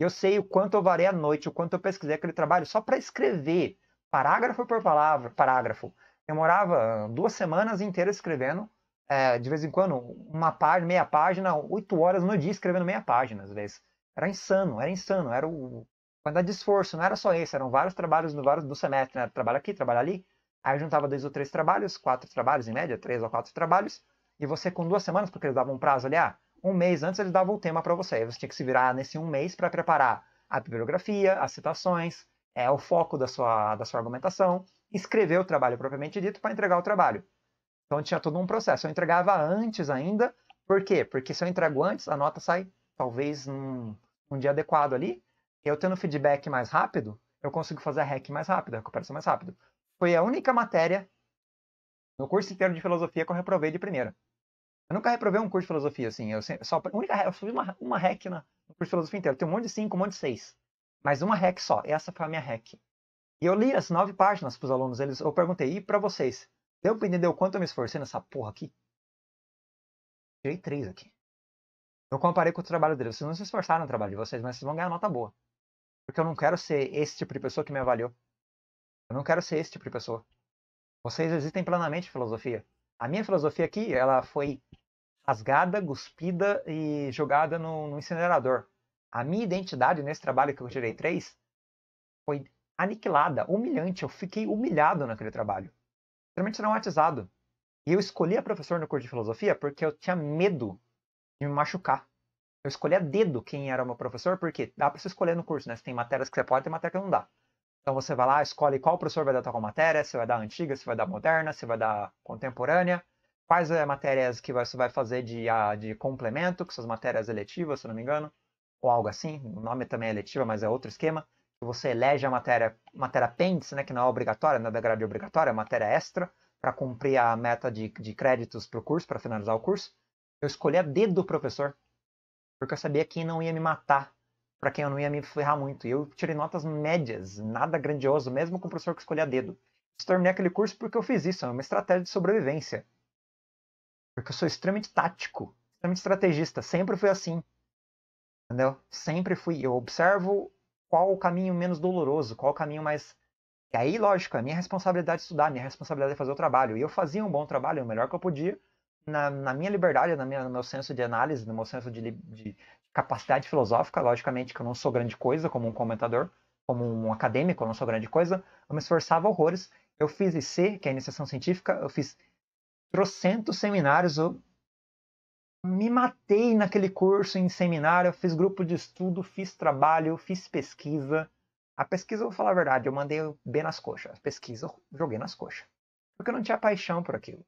Eu sei o quanto eu varei a noite, o quanto eu pesquisei aquele trabalho só para escrever, parágrafo por palavra, parágrafo. Demorava duas semanas inteiras escrevendo, é, de vez em quando, uma página, meia página, oito horas no dia escrevendo meia página, às vezes. Era insano, era insano, era o quando de esforço, não era só esse, eram vários trabalhos no, vários, do semestre, né? Trabalho aqui, trabalho ali. Aí juntava dois ou três trabalhos, quatro trabalhos em média, três ou quatro trabalhos, e você com duas semanas, porque eles davam um prazo ali, ah, um mês antes eles davam o tema para você. Aí você tinha que se virar nesse um mês para preparar a bibliografia, as citações, é, o foco da sua, da sua argumentação, escrever o trabalho propriamente dito para entregar o trabalho. Então tinha todo um processo. Eu entregava antes ainda. Por quê? Porque se eu entrego antes, a nota sai talvez num, num dia adequado ali. Eu tendo feedback mais rápido, eu consigo fazer a REC mais rápida, a recuperação mais rápido. Foi a única matéria no curso inteiro de filosofia que eu reprovei de primeira. Eu nunca reprovei um curso de filosofia, assim. Eu sempre, só, única, eu subi uma, uma REC na, no curso de filosofia inteiro. Tem um monte de cinco, um monte de seis. Mas uma REC só. Essa foi a minha REC. E eu li as nove páginas para os alunos. Eles, eu perguntei, e para vocês? Deu para entender o quanto eu me esforcei nessa porra aqui? Tirei três aqui. Eu comparei com o trabalho deles. Vocês não se esforçaram no trabalho de vocês, mas vocês vão ganhar nota boa. Porque eu não quero ser esse tipo de pessoa que me avaliou. Eu não quero ser esse tipo de pessoa. Vocês existem plenamente filosofia. A minha filosofia aqui, ela foi rasgada, cuspida e jogada no, no incinerador. A minha identidade nesse trabalho que eu tirei três foi aniquilada, humilhante. Eu fiquei humilhado naquele trabalho. Extremamente traumatizado. E eu escolhi a professora no curso de filosofia porque eu tinha medo de me machucar. Eu escolhi a dedo quem era o meu professor, porque dá para você escolher no curso, né? Você tem matérias que você pode, tem matéria que não dá. Então você vai lá, escolhe qual professor vai dar tal matéria, se vai dar antiga, se vai dar moderna, se vai dar contemporânea quais é matérias que você vai fazer de, ah, de complemento, que são as matérias eletivas, se não me engano, ou algo assim, o nome também é eletiva, mas é outro esquema, você elege a matéria, matéria apêndice, né, que não é obrigatória, não é da grade obrigatória, é matéria extra, para cumprir a meta de, de créditos para o curso, para finalizar o curso. Eu escolhi a dedo do professor, porque eu sabia que não ia me matar, para quem eu não ia me ferrar muito. E eu tirei notas médias, nada grandioso, mesmo com o professor que escolhia a dedo. terminei aquele curso porque eu fiz isso, é uma estratégia de sobrevivência. Porque eu sou extremamente tático, extremamente estrategista. Sempre fui assim. Entendeu? Sempre fui. Eu observo qual o caminho menos doloroso, qual o caminho mais. E aí, lógico, a é minha responsabilidade é estudar, minha responsabilidade é fazer o trabalho. E eu fazia um bom trabalho, o melhor que eu podia, na, na minha liberdade, na minha, no meu senso de análise, no meu senso de, de capacidade filosófica. Logicamente que eu não sou grande coisa como um comentador, como um acadêmico, eu não sou grande coisa. Eu me esforçava horrores. Eu fiz IC, que é a iniciação científica, eu fiz trocentos seminários. Eu me matei naquele curso em seminário, eu fiz grupo de estudo, fiz trabalho, fiz pesquisa. A pesquisa, eu vou falar a verdade, eu mandei bem nas coxas. A pesquisa eu joguei nas coxas. Porque eu não tinha paixão por aquilo.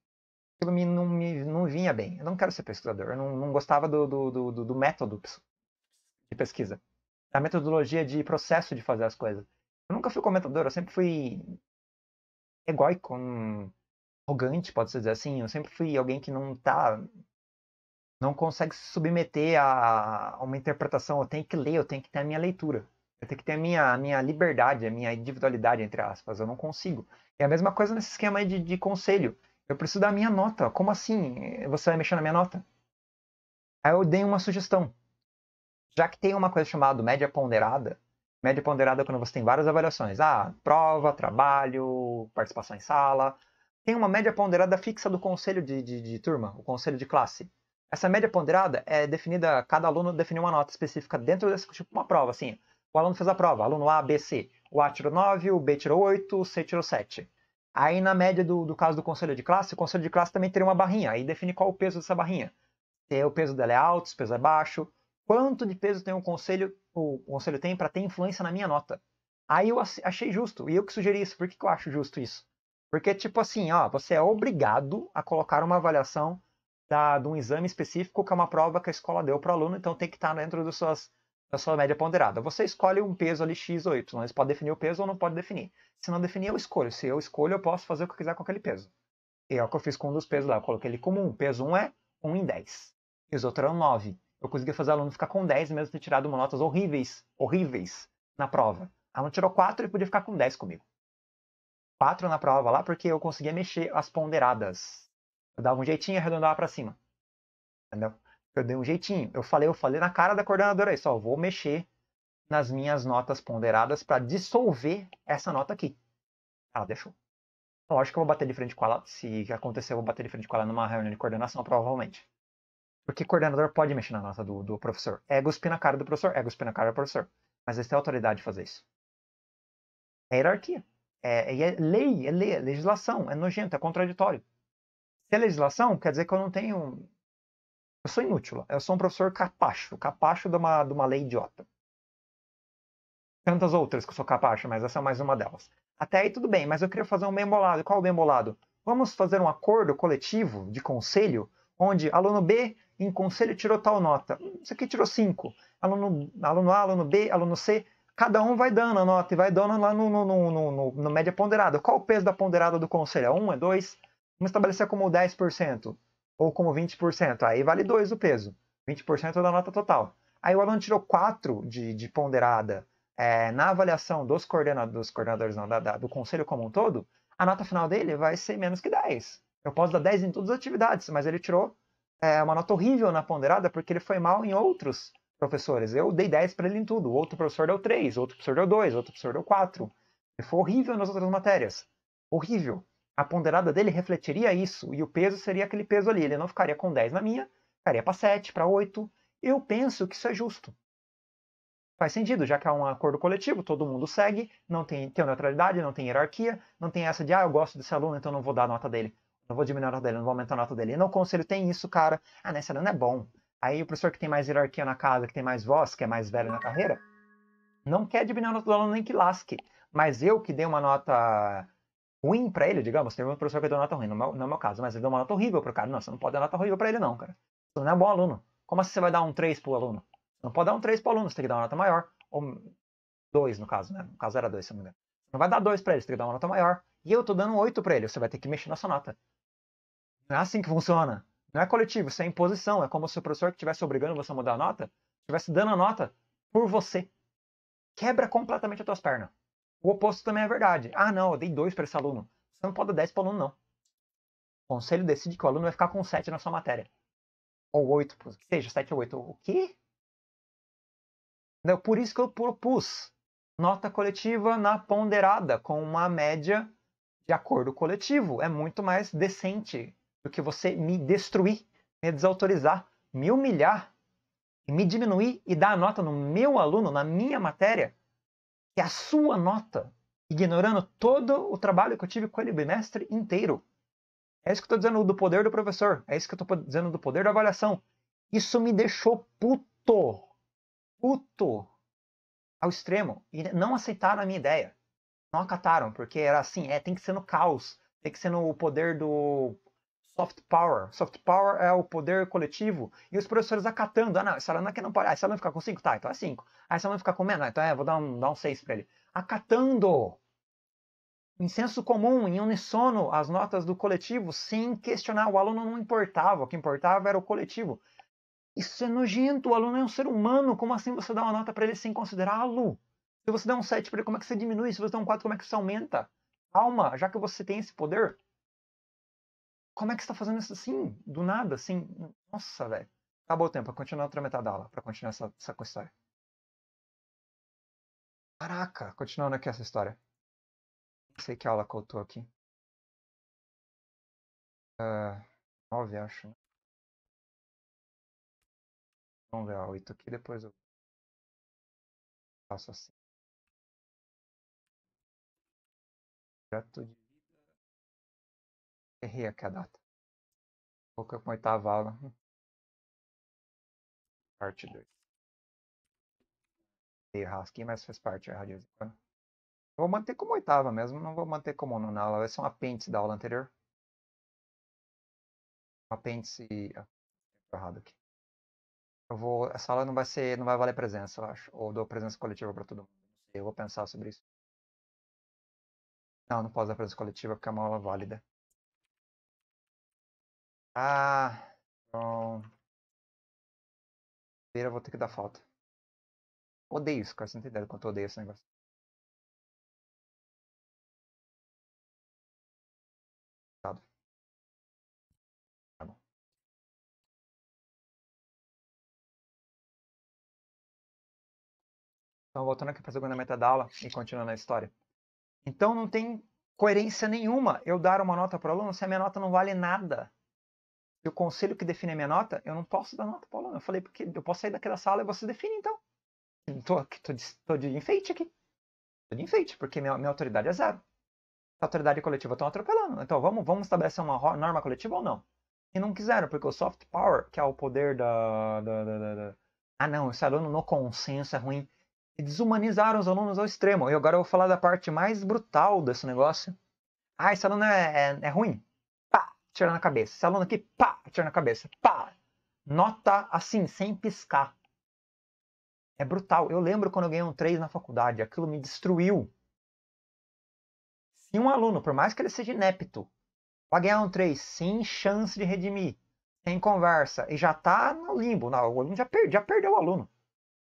Aquilo me, não, me, não vinha bem. Eu não quero ser pesquisador. Eu não, não gostava do, do, do, do método de pesquisa. Da metodologia de processo de fazer as coisas. Eu nunca fui comentador, eu sempre fui egoico arrogante, pode ser dizer assim. Eu sempre fui alguém que não tá. Não consegue se submeter a uma interpretação. Eu tenho que ler, eu tenho que ter a minha leitura. Eu tenho que ter a minha, a minha liberdade, a minha individualidade, entre aspas. Eu não consigo. É a mesma coisa nesse esquema de, de conselho. Eu preciso da minha nota. Como assim? Você vai mexer na minha nota? Aí eu dei uma sugestão. Já que tem uma coisa chamada média ponderada, média ponderada é quando você tem várias avaliações. Ah, prova, trabalho, participação em sala tem uma média ponderada fixa do conselho de, de, de turma, o conselho de classe. Essa média ponderada é definida, cada aluno define uma nota específica dentro dessa, tipo uma prova, assim. O aluno fez a prova, aluno A, B, C. O A tirou 9, o B tirou 8, o C tirou 7. Aí, na média do, do caso do conselho de classe, o conselho de classe também teria uma barrinha. Aí define qual o peso dessa barrinha. Se é, o peso dela é alto, se o peso é baixo. Quanto de peso tem o conselho, o conselho tem para ter influência na minha nota. Aí eu achei justo, e eu que sugeri isso. Por que, que eu acho justo isso? Porque, tipo assim, ó, você é obrigado a colocar uma avaliação da, de um exame específico, que é uma prova que a escola deu para o aluno, então tem que estar tá dentro das suas, da sua média ponderada. Você escolhe um peso ali X ou Y, eles podem definir o peso ou não pode definir. Se não definir, eu escolho. Se eu escolho, eu posso fazer o que eu quiser com aquele peso. E é o que eu fiz com um dos pesos lá, eu coloquei ele como um. Peso 1 um é 1 em 10. E os outros eram é 9. Eu consegui fazer o aluno ficar com 10, mesmo ter tirado notas horríveis, horríveis, na prova. Ela aluno tirou 4 e podia ficar com 10 comigo quatro na prova lá porque eu conseguia mexer as ponderadas. Eu dava um jeitinho e arredondava para cima. Entendeu? Eu dei um jeitinho. Eu falei, eu falei na cara da coordenadora isso, ó, vou mexer nas minhas notas ponderadas para dissolver essa nota aqui. Ela deixou. Então, lógico que eu vou bater de frente com ela. Se acontecer, eu vou bater de frente com ela numa reunião de coordenação, provavelmente. Porque coordenador pode mexer na nota do, do professor. É cuspir na cara do professor, é cuspir na cara do professor. Mas eles têm autoridade de fazer isso. É hierarquia. É, e é lei, é lei, é legislação, é nojento, é contraditório. Se é legislação, quer dizer que eu não tenho. Eu sou inútil, eu sou um professor capacho, capacho de uma, de uma lei idiota. Tantas outras que eu sou capacho, mas essa é mais uma delas. Até aí tudo bem, mas eu queria fazer um bem bolado. Qual o bem bolado? Vamos fazer um acordo coletivo de conselho, onde aluno B em conselho tirou tal nota. Hum, isso aqui tirou 5. Aluno, aluno A, aluno B, aluno C, cada um vai dando a nota e vai dando lá no, no, no, no, no média ponderada. Qual o peso da ponderada do conselho? É 1, é 2? Vamos estabelecer como 10% ou como 20%. Aí vale 2 o peso, 20% da nota total. Aí o aluno tirou 4 de, de ponderada é, na avaliação dos coordenadores, dos coordenadores não, da, da, do conselho como um todo, a nota final dele vai ser menos que 10. Eu posso dar 10 em todas as atividades, mas ele tirou é, uma nota horrível na ponderada porque ele foi mal em outros professores. Eu dei 10 para ele em tudo. Outro professor deu 3, outro professor deu 2, outro professor deu 4. E foi horrível nas outras matérias. Horrível. A ponderada dele refletiria isso e o peso seria aquele peso ali. Ele não ficaria com 10 na minha, ficaria para 7, para 8. Eu penso que isso é justo. Faz sentido, já que é um acordo coletivo, todo mundo segue, não tem, tem neutralidade, não tem hierarquia, não tem essa de, ah, eu gosto desse aluno, então não vou dar nota dele. Não vou diminuir a nota dele, não vou aumentar a nota dele. E no conselho tem isso, cara. Ah, nessa né, esse aluno é bom. Aí o professor que tem mais hierarquia na casa, que tem mais voz, que é mais velho na carreira, não quer diminuir a nota do aluno nem que lasque. Mas eu que dei uma nota ruim para ele, digamos, tem um professor que deu nota ruim, não é o meu caso, mas ele deu uma nota horrível pro cara. Não, você não pode dar nota horrível para ele não, cara. Você não é bom aluno. Como assim você vai dar um 3 pro aluno? não pode dar um 3 pro aluno, você tem que dar uma nota maior. Ou 2 no caso, né? No caso era 2, se não me engano. Você não vai dar 2 para ele, você tem que dar uma nota maior. E eu tô dando 8 para ele, você vai ter que mexer na sua nota. Não é assim que funciona. Não é coletivo, isso é imposição. É como se o professor que estivesse obrigando você a mudar a nota, estivesse dando a nota por você. Quebra completamente as tuas pernas. O oposto também é verdade. Ah, não, eu dei dois para esse aluno. Você não pode dar 10 para o aluno, não. O conselho decide que o aluno vai ficar com 7 na sua matéria. Ou 8, que seja, 7 ou 8. O quê? Entendeu? Por isso que eu propus nota coletiva na ponderada, com uma média de acordo coletivo. É muito mais decente do que você me destruir, me desautorizar, me humilhar, me diminuir e dar a nota no meu aluno, na minha matéria, que é a sua nota, ignorando todo o trabalho que eu tive com ele o bimestre inteiro. É isso que eu estou dizendo do poder do professor, é isso que eu estou dizendo do poder da avaliação. Isso me deixou puto, puto, ao extremo, e não aceitaram a minha ideia. Não acataram, porque era assim, é, tem que ser no caos, tem que ser no poder do soft power. Soft power é o poder coletivo. E os professores acatando. Ah, não, esse aluno aqui não pode. Ah, esse aluno fica com 5? Tá, então é 5. Ah, esse aluno fica com menos? Ah, então é, vou dar um 6 dar um seis pra ele. Acatando. Em senso comum, em unissono, as notas do coletivo, sem questionar. O aluno não importava. O que importava era o coletivo. Isso é nojento. O aluno é um ser humano. Como assim você dá uma nota para ele sem considerá-lo? Se você dá um 7 para ele, como é que você diminui? Se você dá um 4, como é que você aumenta? Calma, já que você tem esse poder, como é que você tá fazendo isso assim? Do nada, assim? Nossa, velho. Acabou o tempo, pra continuar outra metade da aula, pra continuar essa, essa história. Caraca, continuando aqui essa história. Não sei que aula que eu tô aqui. Uh, nove, acho. Né? Vamos ver a oito aqui, depois eu faço assim. Projeto de Errei aqui a data. Pouca com oitava aula. Parte 2. Dei aqui mas faz parte errar de vez em quando. Vou manter como oitava mesmo, não vou manter como nona aula. Vai ser um apêndice da aula anterior. Um apêndice. Ah, errado aqui. Eu vou. Essa aula não vai ser. não vai valer presença, eu acho. Ou dou presença coletiva para todo mundo. Eu vou pensar sobre isso. Não, não posso dar presença coletiva porque é uma aula válida. Ah, então... Eu vou ter que dar falta. Odeio isso, cara. Você não tem ideia do quanto eu odeio esse negócio. Tá tá então, voltando aqui para a segunda metade da aula e continuando a história. Então, não tem coerência nenhuma eu dar uma nota para o aluno se a minha nota não vale nada e o conselho que define a minha nota, eu não posso dar nota Paulo. aluno. Eu falei, porque eu posso sair daquela sala e você define, então. Estou aqui, tô de, tô de enfeite aqui. Tô de enfeite, porque minha, minha autoridade é zero. A autoridade coletiva estão atropelando. Então, vamos, vamos estabelecer uma norma coletiva ou não? E não quiseram, porque o soft power, que é o poder da, da, da, da Ah, não, esse aluno no consenso é ruim. E desumanizaram os alunos ao extremo. E agora eu vou falar da parte mais brutal desse negócio. Ah, esse aluno é, é, é ruim tirar na cabeça. Esse aluno aqui, pá, tirar na cabeça. Pá! Nota assim, sem piscar. É brutal. Eu lembro quando eu ganhei um 3 na faculdade, aquilo me destruiu. Se um aluno, por mais que ele seja inepto, vai ganhar um 3 sem chance de redimir, sem conversa, e já tá no limbo, não, o aluno já, per já perdeu o aluno.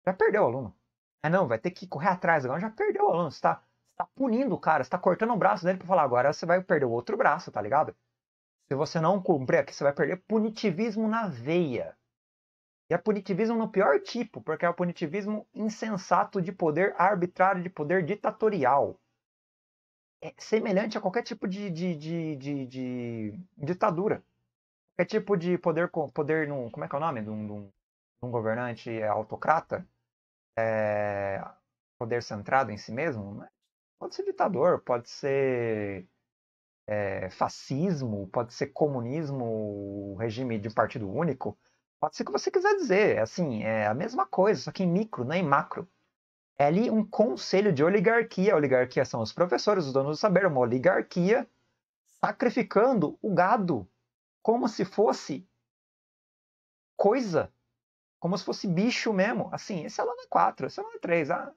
Já perdeu o aluno. Ah, não, vai ter que correr atrás agora, já perdeu o aluno. Você está você tá punindo o cara, você tá cortando o braço dele pra falar agora você vai perder o outro braço, tá ligado? Se você não cumprir aqui, você vai perder punitivismo na veia. E é punitivismo no pior tipo, porque é o punitivismo insensato de poder arbitrário, de poder ditatorial. É semelhante a qualquer tipo de, de, de, de, de ditadura. Qualquer tipo de poder, poder num, como é que é o nome? De um, governante autocrata, é, poder centrado em si mesmo. Pode ser ditador, pode ser é, fascismo, pode ser comunismo, regime de partido único, pode ser o que você quiser dizer. É assim, é a mesma coisa, só que em micro, não né, em macro. É ali um conselho de oligarquia. A oligarquia são os professores, os donos do saber, uma oligarquia sacrificando o gado como se fosse coisa, como se fosse bicho mesmo. Assim, esse aluno é 4, esse aluno é 3. Ah,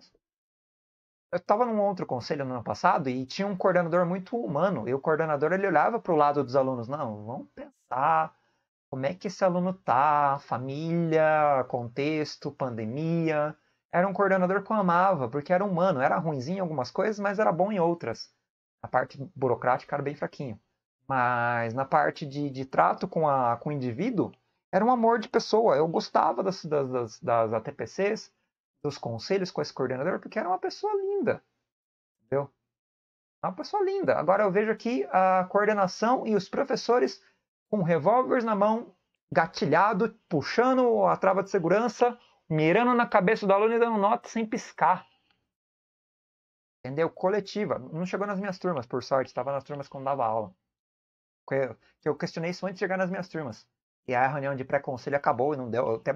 eu estava num outro conselho no ano passado e tinha um coordenador muito humano. E o coordenador ele olhava para o lado dos alunos, não, vamos pensar como é que esse aluno tá, família, contexto, pandemia. Era um coordenador que eu amava, porque era humano, era ruimzinho em algumas coisas, mas era bom em outras. A parte burocrática era bem fraquinho. Mas na parte de, de trato com, a, com o indivíduo, era um amor de pessoa. Eu gostava das, das, das, das ATPCs, dos conselhos com esse coordenador porque era uma pessoa linda. Entendeu? É uma pessoa linda. Agora eu vejo aqui a coordenação e os professores com revólveres na mão, gatilhado, puxando a trava de segurança, mirando na cabeça do aluno e dando nota sem piscar. Entendeu? Coletiva. Não chegou nas minhas turmas, por sorte. Estava nas turmas quando dava aula. Eu, eu questionei isso antes de chegar nas minhas turmas. E a reunião de pré-conselho acabou e não deu. Eu até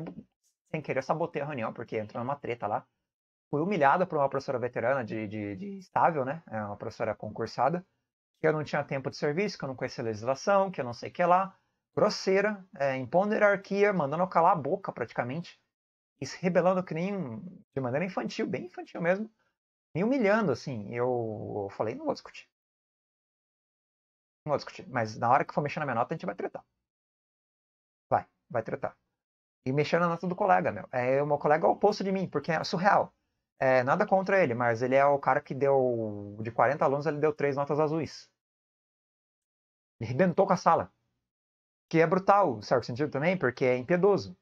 sem querer, eu sabotei a reunião, porque entrou numa treta lá. Fui humilhado por uma professora veterana de, de, de estável, né? É uma professora concursada, que eu não tinha tempo de serviço, que eu não conhecia a legislação, que eu não sei o que lá. Grosseira, é, impondo hierarquia, mandando eu calar a boca praticamente. E se rebelando que nem de maneira infantil, bem infantil mesmo. Me humilhando, assim. Eu falei, não vou discutir. Não vou discutir. Mas na hora que for mexer na minha nota, a gente vai tretar. Vai, vai tretar e mexendo na nota do colega, meu. É, o meu colega é o oposto de mim, porque é surreal. É, nada contra ele, mas ele é o cara que deu. De 40 alunos, ele deu três notas azuis. Ele rebentou com a sala. Que é brutal, em certo sentido também, porque é impiedoso.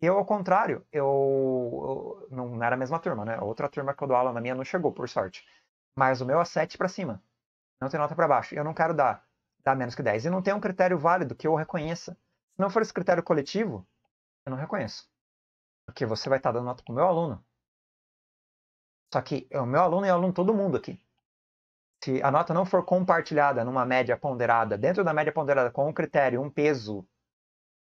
Eu, ao contrário, eu, eu não, não era a mesma turma, né? Outra turma que eu dou aula na minha não chegou, por sorte. Mas o meu é 7 para cima. Não tem nota para baixo. Eu não quero dar, dar menos que 10. E não tem um critério válido que eu reconheça. Se não for esse critério coletivo, eu não reconheço. Porque você vai estar dando nota para o meu aluno. Só que é o meu aluno e é o aluno todo mundo aqui. Se a nota não for compartilhada numa média ponderada, dentro da média ponderada, com um critério, um peso,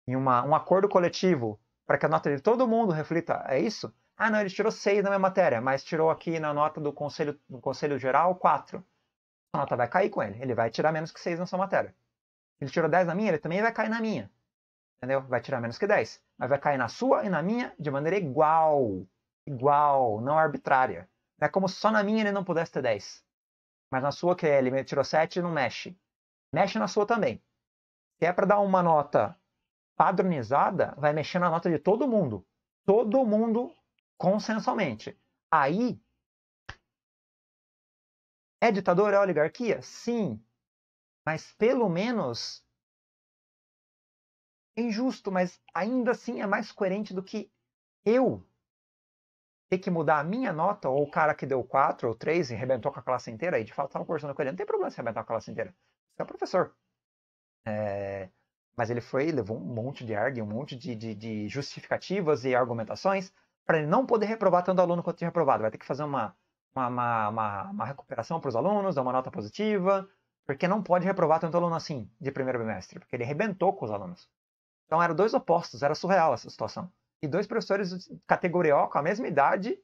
e uma, um acordo coletivo, para que a nota de todo mundo reflita, é isso? Ah, não, ele tirou 6 na minha matéria, mas tirou aqui na nota do conselho, do conselho geral 4. A nota vai cair com ele. Ele vai tirar menos que 6 na sua matéria. Ele tirou 10 na minha, ele também vai cair na minha. Entendeu? Vai tirar menos que 10 mas vai cair na sua e na minha de maneira igual. Igual, não arbitrária. Não é como só na minha ele não pudesse ter 10. Mas na sua, que é, ele tirou 7, não mexe. Mexe na sua também. Se é para dar uma nota padronizada, vai mexer na nota de todo mundo. Todo mundo consensualmente. Aí. É ditador? É oligarquia? Sim. Mas pelo menos é injusto, mas ainda assim é mais coerente do que eu ter que mudar a minha nota, ou o cara que deu 4 ou 3 e rebentou com a classe inteira, e de fato estava conversando com ele, não tem problema se rebentar com a classe inteira. Você é o professor. É... Mas ele foi, levou um monte de argue, um monte de, de, de justificativas e argumentações para ele não poder reprovar tanto aluno quanto tinha reprovado. Vai ter que fazer uma, uma, uma, uma, uma recuperação para os alunos, dar uma nota positiva, porque não pode reprovar tanto aluno assim de primeiro bimestre, porque ele rebentou com os alunos. Então eram dois opostos, era surreal essa situação. E dois professores categoria com a mesma idade,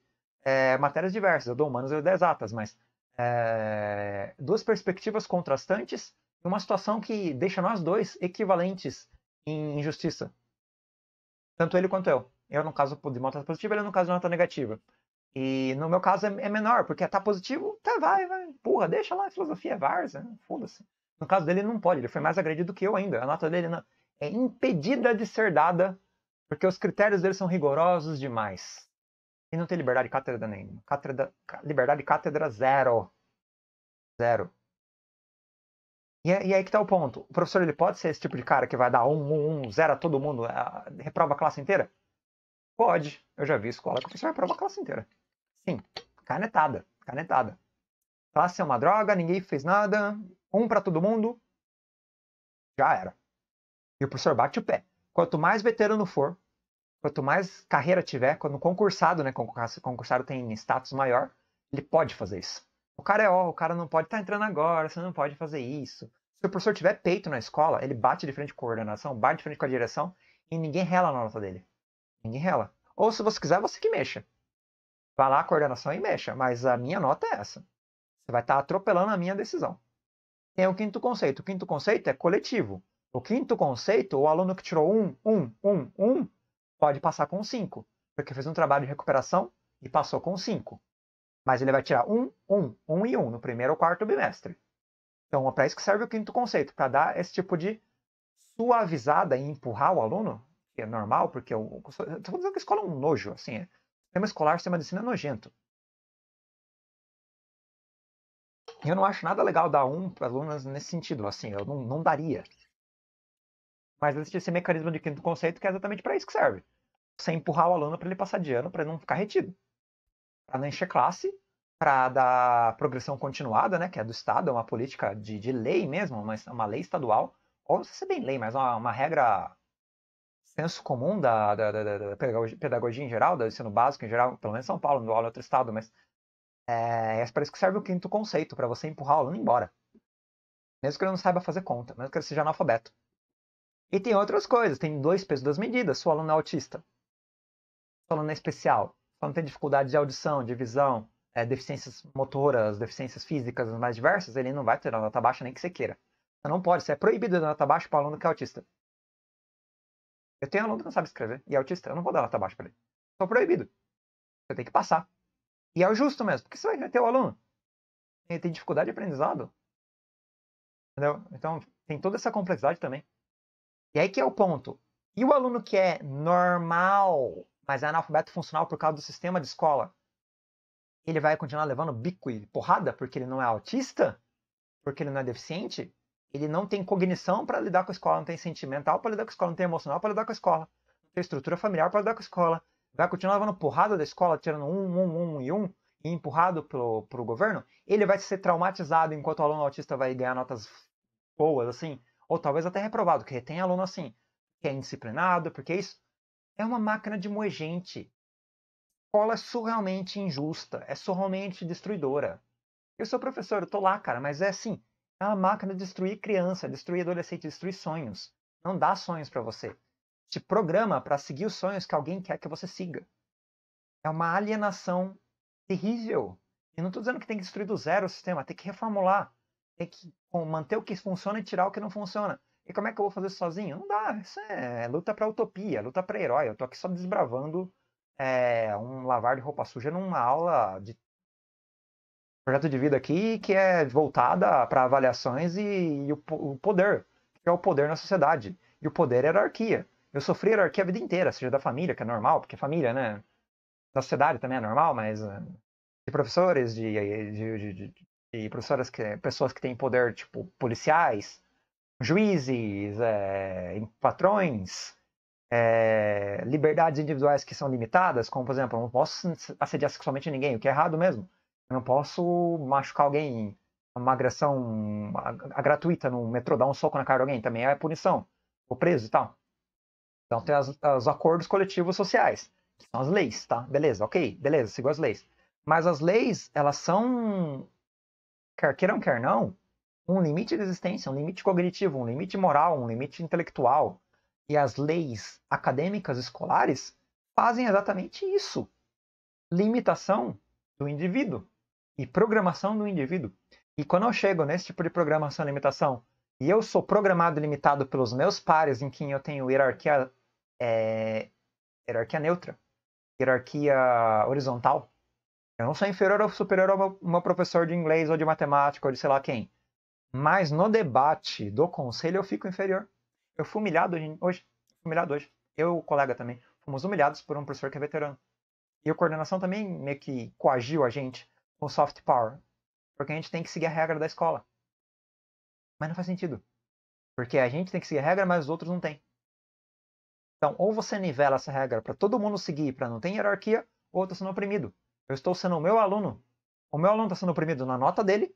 é, matérias diversas, eu dou humanas e eu dou exatas, mas é, duas perspectivas contrastantes e uma situação que deixa nós dois equivalentes em injustiça. Tanto ele quanto eu. Eu, no caso de uma nota positiva, ele no caso de uma nota negativa. E no meu caso é, é menor, porque tá positivo, tá, vai, vai, empurra, deixa lá, filosofia, é varza, foda-se. No caso dele, ele não pode, ele foi mais agredido que eu ainda. A nota dele, não é impedida de ser dada porque os critérios dele são rigorosos demais. E não tem liberdade de cátedra nenhuma. Cátedra, liberdade de cátedra zero. Zero. E, é, e é aí que tá o ponto. O professor ele pode ser esse tipo de cara que vai dar um, um, um, zero a todo mundo, é, reprova a classe inteira? Pode. Eu já vi escola que o professor reprova a classe inteira. Sim. Canetada. Canetada. Classe é uma droga, ninguém fez nada, um para todo mundo. Já era. E o professor bate o pé. Quanto mais veterano for, quanto mais carreira tiver, quando concursado, né, concursado tem status maior, ele pode fazer isso. O cara é ó, o cara não pode estar tá entrando agora, você não pode fazer isso. Se o professor tiver peito na escola, ele bate de frente com a coordenação, bate de frente com a direção e ninguém rela na nota dele. Ninguém rela. Ou se você quiser, você que mexa. Vá lá a coordenação e mexa, mas a minha nota é essa. Você vai estar tá atropelando a minha decisão. Tem o quinto conceito. O quinto conceito é coletivo. O quinto conceito, o aluno que tirou 1, 1, 1, 1, pode passar com 5, porque fez um trabalho de recuperação e passou com 5. Mas ele vai tirar 1, 1, 1 e 1 no primeiro ou quarto bimestre. Então, é para isso que serve o quinto conceito, para dar esse tipo de suavizada e empurrar o aluno, que é normal, porque eu estou dizendo que a escola é um nojo, assim, é. sistema escolar, sistema de ensino é nojento. Eu não acho nada legal dar um para alunos nesse sentido, assim, eu não, não daria. Mas existe esse mecanismo de quinto conceito que é exatamente para isso que serve. Você empurrar o aluno para ele passar de ano, para ele não ficar retido. Para não encher classe, para dar progressão continuada, né, que é do Estado, é uma política de, de lei mesmo, uma, uma lei estadual. Ou não sei se é bem lei, mas uma, uma regra senso comum da, da, da, da, pedagogia em geral, do ensino básico em geral, pelo menos em São Paulo, não aula em outro estado, mas é, é para isso que serve o quinto conceito, para você empurrar o aluno embora. Mesmo que ele não saiba fazer conta, mesmo que ele seja analfabeto. E tem outras coisas, tem dois pesos, duas medidas. O aluno é autista, o aluno é especial, o aluno tem dificuldade de audição, de visão, é, deficiências motoras, deficiências físicas as mais diversas, ele não vai ter nota baixa nem que você queira. Você não pode, você é proibido dar nota baixa para aluno que é autista. Eu tenho aluno que não sabe escrever e é autista, eu não vou dar nota baixa para ele. Estou proibido. Você tem que passar. E é o justo mesmo, porque você vai ter o aluno. Ele tem dificuldade de aprendizado. Entendeu? Então, tem toda essa complexidade também. E aí que é o ponto. E o aluno que é normal, mas é analfabeto funcional por causa do sistema de escola, ele vai continuar levando bico e porrada porque ele não é autista? Porque ele não é deficiente? Ele não tem cognição para lidar com a escola, não tem sentimental para lidar com a escola, não tem emocional para lidar com a escola, não tem estrutura familiar para lidar com a escola. Vai continuar levando porrada da escola, tirando um, um, um e um, e empurrado pro, pelo governo. Ele vai ser traumatizado enquanto o aluno autista vai ganhar notas boas, assim, ou talvez até reprovado, que tem aluno assim, que é indisciplinado, porque isso é uma máquina de moer gente. Escola é surrealmente injusta, é surrealmente destruidora. Eu sou professor, eu tô lá, cara, mas é assim, é uma máquina de destruir criança, destruir adolescente, destruir sonhos. Não dá sonhos para você. Te programa para seguir os sonhos que alguém quer que você siga. É uma alienação terrível. E não estou dizendo que tem que destruir do zero o sistema, tem que reformular tem que manter o que funciona e tirar o que não funciona. E como é que eu vou fazer isso sozinho? Não dá. Isso é luta para utopia, luta para herói. Eu tô aqui só desbravando é, um lavar de roupa suja numa aula de projeto de vida aqui que é voltada para avaliações e, e o, o, poder, que é o poder na sociedade. E o poder é hierarquia. Eu sofri hierarquia a vida inteira, seja da família, que é normal, porque família, né? Da sociedade também é normal, mas eh, de professores, de, de, de, de e professoras que pessoas que têm poder tipo policiais juízes é, patrões é, liberdades individuais que são limitadas como por exemplo eu não posso assediar sexualmente ninguém o que é errado mesmo eu não posso machucar alguém uma agressão a, a gratuita no metrô dar um soco na cara de alguém também é punição ou preso e tal então tem os acordos coletivos sociais que são as leis tá beleza ok beleza sigo as leis mas as leis elas são quer queiram, quer não, um limite de existência, um limite cognitivo, um limite moral, um limite intelectual. E as leis acadêmicas escolares fazem exatamente isso. Limitação do indivíduo e programação do indivíduo. E quando eu chego nesse tipo de programação e limitação, e eu sou programado e limitado pelos meus pares, em quem eu tenho hierarquia, é, hierarquia neutra, hierarquia horizontal, eu não sou inferior ou superior a uma professora professor de inglês ou de matemática ou de sei lá quem. Mas no debate do conselho eu fico inferior. Eu fui humilhado hoje. humilhado hoje. Eu e o colega também. Fomos humilhados por um professor que é veterano. E a coordenação também meio que coagiu a gente com soft power. Porque a gente tem que seguir a regra da escola. Mas não faz sentido. Porque a gente tem que seguir a regra, mas os outros não têm. Então, ou você nivela essa regra para todo mundo seguir, para não ter hierarquia, ou está sendo oprimido. Eu estou sendo o meu aluno. O meu aluno está sendo oprimido na nota dele,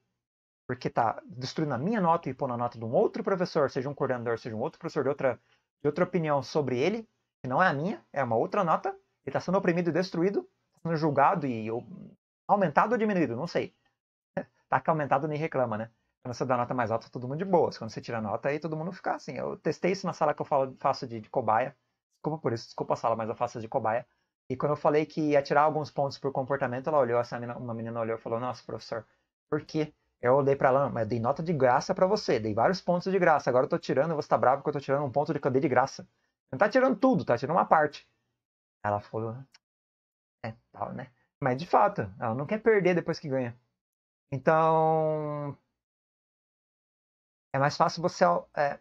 porque está destruindo a minha nota e pondo a nota de um outro professor, seja um coordenador, seja um outro professor de outra, de outra opinião sobre ele, que não é a minha, é uma outra nota. Ele está sendo oprimido e destruído, tá sendo julgado e aumentado ou diminuído, não sei. (laughs) tá que aumentado nem reclama, né? Quando você dá nota mais alta, tá todo mundo de boas. Quando você tira nota, aí todo mundo fica assim. Eu testei isso na sala que eu falo, faço de, de cobaia. Desculpa por isso, desculpa a sala, mas eu faço de cobaia. E quando eu falei que ia tirar alguns pontos por comportamento, ela olhou, essa assim, menina, uma menina olhou e falou: Nossa, professor, por quê? Eu olhei para ela, mas dei nota de graça para você, dei vários pontos de graça. Agora eu tô tirando, você tá bravo que eu tô tirando um ponto de cadê de graça. Não tá tirando tudo, tá tirando uma parte. Ela falou: É, tal, né? Mas de fato, ela não quer perder depois que ganha. Então. É mais fácil você. É,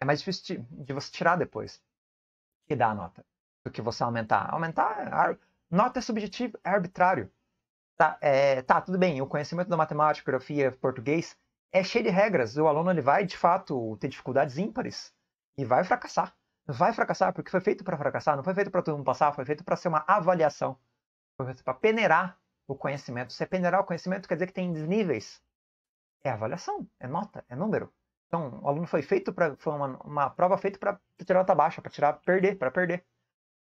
é mais difícil de, de você tirar depois que dá a nota do que você aumentar. Aumentar, é nota é subjetivo, é arbitrário. Tá, é, tá, tudo bem, o conhecimento da matemática, geografia, português é cheio de regras. O aluno ele vai, de fato, ter dificuldades ímpares e vai fracassar. Vai fracassar porque foi feito para fracassar, não foi feito para todo mundo passar, foi feito para ser uma avaliação. Foi feito para peneirar o conhecimento. Se é peneirar o conhecimento, quer dizer que tem desníveis. É avaliação, é nota, é número. Então, o aluno foi feito para. Foi uma, uma prova feita para tirar nota baixa, para tirar, perder, para perder.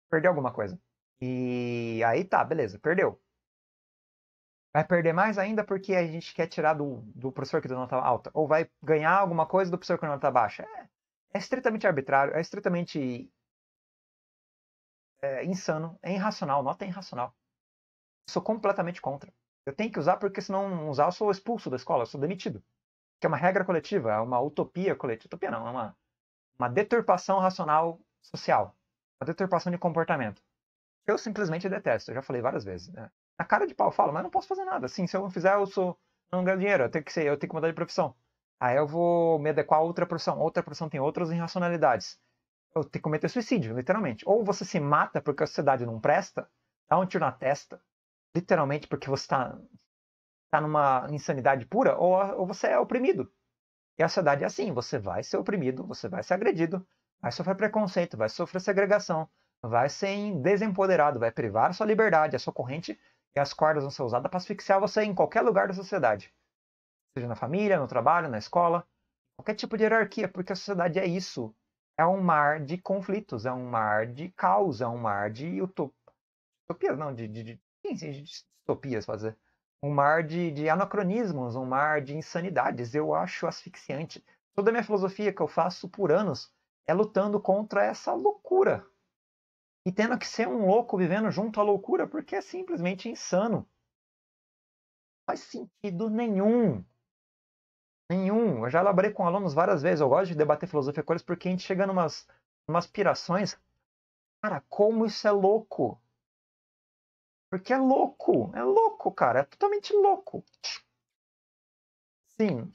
Perdeu alguma coisa. E aí tá, beleza, perdeu. Vai perder mais ainda porque a gente quer tirar do, do professor que deu nota tá alta. Ou vai ganhar alguma coisa do professor que deu nota tá baixa. É, é estritamente arbitrário, é estritamente é, insano, é irracional, nota é irracional. Sou completamente contra. Eu tenho que usar porque se não usar eu sou expulso da escola, eu sou demitido. Que é uma regra coletiva, é uma utopia coletiva. Utopia não, é uma, uma deturpação racional social a deturpação de comportamento. Eu simplesmente detesto, eu já falei várias vezes. Né? Na cara de pau eu falo, mas eu não posso fazer nada. Assim, se eu não fizer, eu sou. Eu não ganho dinheiro, eu tenho que ser, eu tenho que mudar de profissão. Aí eu vou me adequar a outra profissão. Outra profissão tem outras irracionalidades. Eu tenho que cometer suicídio, literalmente. Ou você se mata porque a sociedade não presta, dá um tiro na testa, literalmente porque você está tá numa insanidade pura, ou, ou você é oprimido. E a sociedade é assim: você vai ser oprimido, você vai ser agredido, vai sofrer preconceito, vai sofrer segregação, vai ser desempoderado, vai privar a sua liberdade, a sua corrente e as cordas vão ser usadas para asfixiar você em qualquer lugar da sociedade. Seja na família, no trabalho, na escola, qualquer tipo de hierarquia, porque a sociedade é isso. É um mar de conflitos, é um mar de caos, é um mar de utopias, não, de, de, de, de distopias, fazer. Um mar de, de anacronismos, um mar de insanidades. Eu acho asfixiante. Toda a minha filosofia que eu faço por anos é lutando contra essa loucura e tendo que ser um louco vivendo junto à loucura, porque é simplesmente insano. Não faz sentido nenhum. Nenhum. Eu já elaborei com alunos várias vezes. Eu gosto de debater filosofia com eles porque a gente chega em umas aspirações. Cara, como isso é louco? Porque é louco. É louco, cara. É totalmente louco. Sim.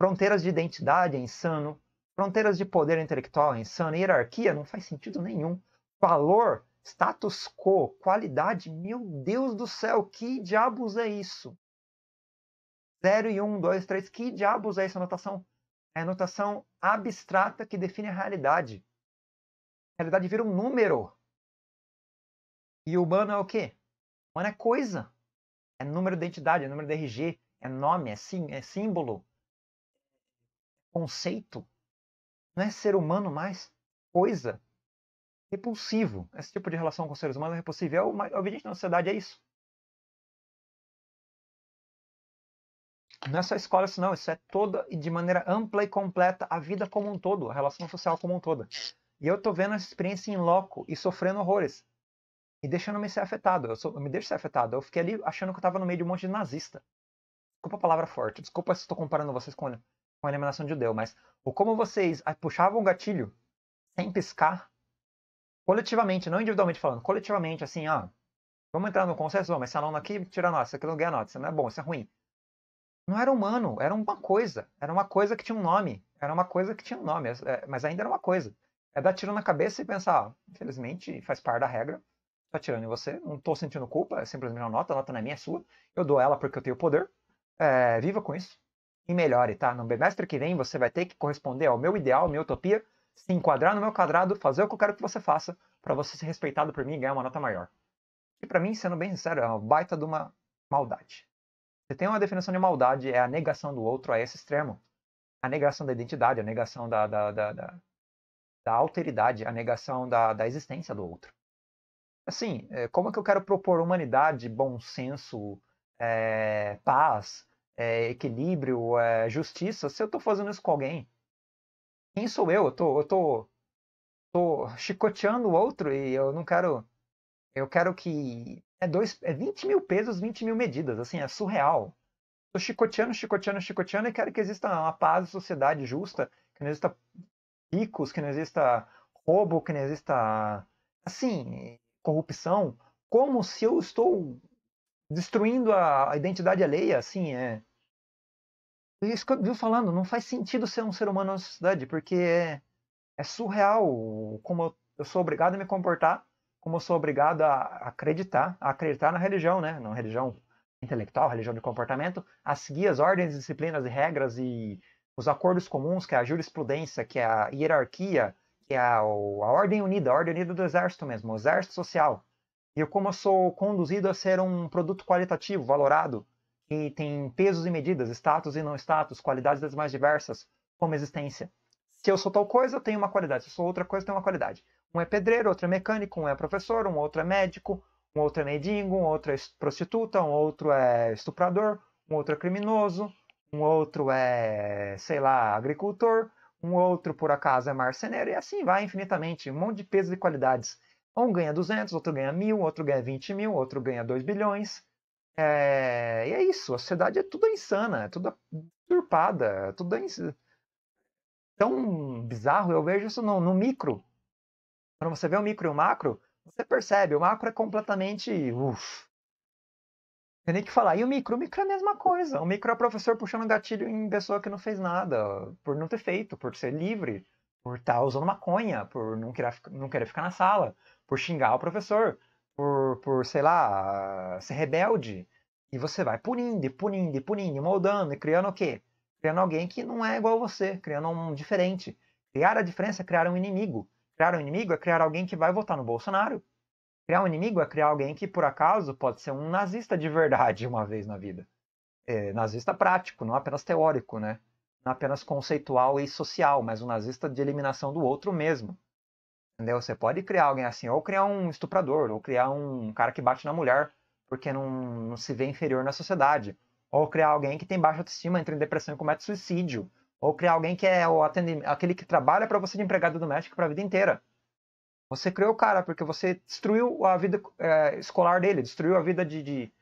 Fronteiras de identidade é insano. Fronteiras de poder intelectual, insana hierarquia, não faz sentido nenhum. Valor, status quo, qualidade, meu Deus do céu, que diabos é isso? 0 e 1, 2, 3, que diabos é essa notação? É a notação abstrata que define a realidade. A realidade vira um número. E o humano é o quê? O humano é coisa. É número de identidade, é número de RG, é nome, é, sim, é símbolo, é conceito não é ser humano mais, coisa. Repulsivo. Esse tipo de relação com seres humanos é repulsivo. É o é evidente na sociedade, é isso. Não é só escola isso não, isso é toda e de maneira ampla e completa a vida como um todo, a relação social como um todo. E eu tô vendo essa experiência em loco e sofrendo horrores. E deixando me ser afetado. Eu, sou, eu me deixo ser afetado. Eu fiquei ali achando que eu tava no meio de um monte de nazista. Desculpa a palavra forte. Desculpa se estou comparando vocês com com a eliminação de judeu, mas o como vocês ah, puxavam o gatilho sem piscar, coletivamente, não individualmente falando, coletivamente, assim, ó, ah, vamos entrar no consenso, vamos, esse aluno aqui tira nota, esse aqui não ganha nota, isso não é bom, isso é ruim. Não era humano, era uma coisa, era uma coisa que tinha um nome, era uma coisa que tinha um nome, é, é, mas ainda era uma coisa. É dar tiro na cabeça e pensar, ó, ah, infelizmente, faz parte da regra, tá tirando em você, não tô sentindo culpa, é simplesmente uma nota, a nota não é minha, é sua, eu dou ela porque eu tenho poder, é, viva com isso e melhore, tá? No bimestre que vem você vai ter que corresponder ao meu ideal, minha utopia, se enquadrar no meu quadrado, fazer o que eu quero que você faça para você ser respeitado por mim e ganhar uma nota maior. E para mim, sendo bem sincero, é uma baita de uma maldade. Você tem uma definição de maldade, é a negação do outro a esse extremo. A negação da identidade, a negação da, da, da, da, da alteridade, a negação da, da existência do outro. Assim, é, como é que eu quero propor humanidade, bom senso, é, paz, é, equilíbrio, é, justiça, se eu estou fazendo isso com alguém, quem sou eu? Eu tô, eu tô, tô chicoteando o outro e eu não quero. Eu quero que. É, dois, é 20 mil pesos, 20 mil medidas, assim, é surreal. Tô chicoteando, chicoteando, chicoteando e quero que exista uma paz, sociedade justa, que não exista ricos, que não exista roubo, que não exista, assim, corrupção, como se eu estou destruindo a, a identidade alheia, assim, é. Isso que eu viu falando, não faz sentido ser um ser humano na sociedade, porque é, é surreal como eu, eu sou obrigado a me comportar, como eu sou obrigado a acreditar, a acreditar na religião, né? Na religião intelectual, religião de comportamento, a seguir as ordens, disciplinas e regras e os acordos comuns, que é a jurisprudência, que é a hierarquia, que é a, a ordem unida, a ordem unida do exército mesmo, o exército social e eu como eu sou conduzido a ser um produto qualitativo, valorado, que tem pesos e medidas, status e não status, qualidades das mais diversas, como existência. Se eu sou tal coisa, eu tenho uma qualidade. Se eu sou outra coisa, eu tenho uma qualidade. Um é pedreiro, outro é mecânico, um é professor, um outro é médico, um outro é mendigo, um outro é prostituta, um outro é estuprador, um outro é criminoso, um outro é, sei lá, agricultor, um outro, por acaso, é marceneiro, e assim vai infinitamente. Um monte de pesos e qualidades um ganha 200, outro ganha 1.000, outro ganha 20 mil, outro ganha 2 bilhões. É... E é isso, a sociedade é tudo insana, é tudo turpada, é tudo ins... tão bizarro. Eu vejo isso no, no micro. Quando você vê o micro e o macro, você percebe, o macro é completamente. Uf, tem nem que falar. E o micro? O micro é a mesma coisa. O micro é o professor puxando gatilho em pessoa que não fez nada, por não ter feito, por ser livre por estar tá usando maconha, por não querer, não querer ficar na sala, por xingar o professor, por, por, sei lá, ser rebelde. E você vai punindo, e punindo, e punindo, e moldando, e criando o quê? Criando alguém que não é igual a você, criando um diferente. Criar a diferença é criar um inimigo. Criar um inimigo é criar alguém que vai votar no Bolsonaro. Criar um inimigo é criar alguém que, por acaso, pode ser um nazista de verdade (laughs) uma vez na vida. É, nazista prático, não apenas teórico, né? não apenas conceitual e social, mas um nazista de eliminação do outro mesmo. Entendeu? Você pode criar alguém assim, ou criar um estuprador, ou criar um cara que bate na mulher porque não, não se vê inferior na sociedade, ou criar alguém que tem baixa autoestima, entra em depressão e comete suicídio, ou criar alguém que é o atende, aquele que trabalha para você de empregado doméstico para a vida inteira. Você criou o cara porque você destruiu a vida é, escolar dele, destruiu a vida de, de,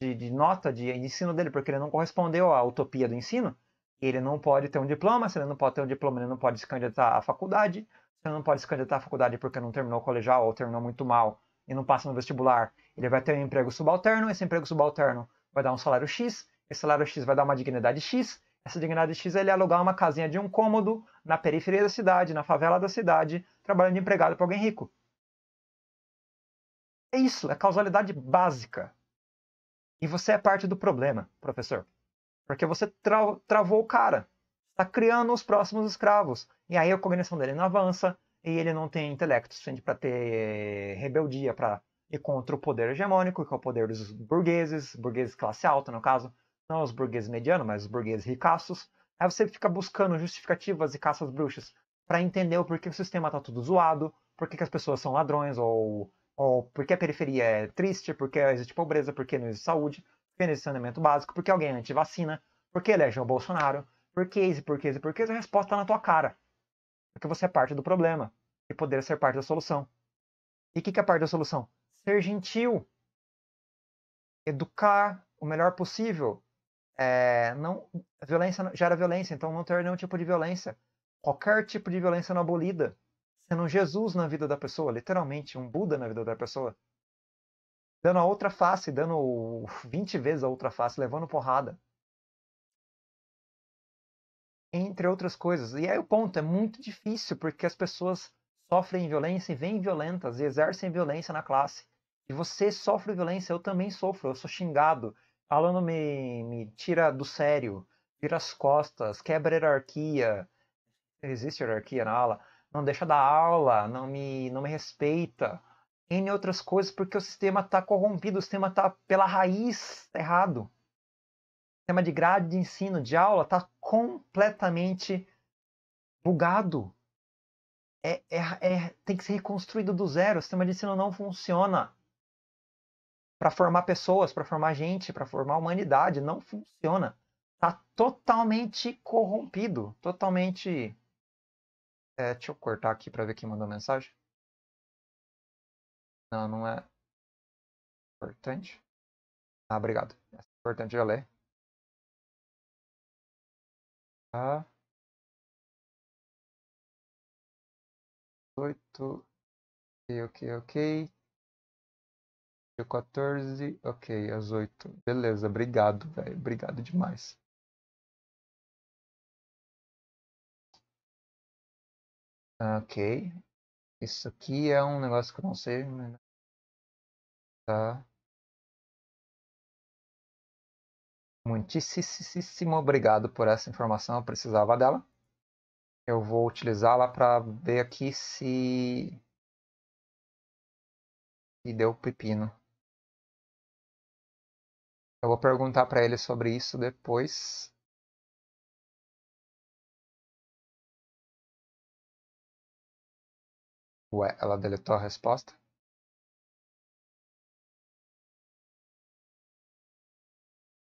de, de nota, de ensino dele, porque ele não correspondeu à utopia do ensino. Ele não pode ter um diploma, se ele não pode ter um diploma, ele não pode se candidatar à faculdade. Se ele não pode se candidatar à faculdade porque não terminou o colegial ou terminou muito mal e não passa no vestibular, ele vai ter um emprego subalterno. Esse emprego subalterno vai dar um salário X, esse salário X vai dar uma dignidade X. Essa dignidade X é ele alugar uma casinha de um cômodo na periferia da cidade, na favela da cidade, trabalhando de empregado para alguém rico. É isso, é causalidade básica. E você é parte do problema, professor. Porque você tra travou o cara. Está criando os próximos escravos. E aí a cognição dele não avança e ele não tem intelecto suficiente para ter rebeldia, para ir contra o poder hegemônico, que é o poder dos burgueses, burgueses classe alta, no caso. Não os burgueses medianos, mas os burgueses ricaços. Aí você fica buscando justificativas e caças bruxas para entender o porquê o sistema está tudo zoado, porquê que as pessoas são ladrões, ou, ou porquê a periferia é triste, porquê existe pobreza, porquê não existe saúde. Tênis de saneamento básico, porque alguém é vacina porque elege é o Bolsonaro, porque isso, porque isso, porque isso, a resposta está na tua cara. Porque você é parte do problema e poder ser parte da solução. E o que, que é parte da solução? Ser gentil. Educar o melhor possível. É, não, violência gera violência, então não ter nenhum tipo de violência. Qualquer tipo de violência não é abolida. Sendo um Jesus na vida da pessoa, literalmente, um Buda na vida da pessoa dando a outra face, dando 20 vezes a outra face, levando porrada. Entre outras coisas. E aí o ponto é muito difícil, porque as pessoas sofrem violência e vêm violentas e exercem violência na classe. E você sofre violência, eu também sofro, eu sou xingado. O aluno me, me tira do sério, tira as costas, quebra hierarquia. Existe hierarquia na aula? Não deixa da aula, não me, não me respeita N outras coisas, porque o sistema está corrompido, o sistema está pela raiz tá errado. O sistema de grade de ensino, de aula, está completamente bugado. É, é, é, tem que ser reconstruído do zero. O sistema de ensino não funciona para formar pessoas, para formar gente, para formar humanidade. Não funciona. Está totalmente corrompido, totalmente. É, deixa eu cortar aqui para ver quem mandou mensagem. Não, não é importante. Ah, obrigado. é importante já ler. Ah. Tá. 8. Ok, ok, ok. 14. Ok, às 8. Beleza, obrigado, velho. Obrigado demais. Ah, ok. Isso aqui é um negócio que eu não sei. Mas... Né? Tá. Muitíssimo obrigado por essa informação, eu precisava dela. Eu vou utilizá-la para ver aqui se... se deu pepino. Eu vou perguntar para ele sobre isso depois. Ué, ela deletou a resposta?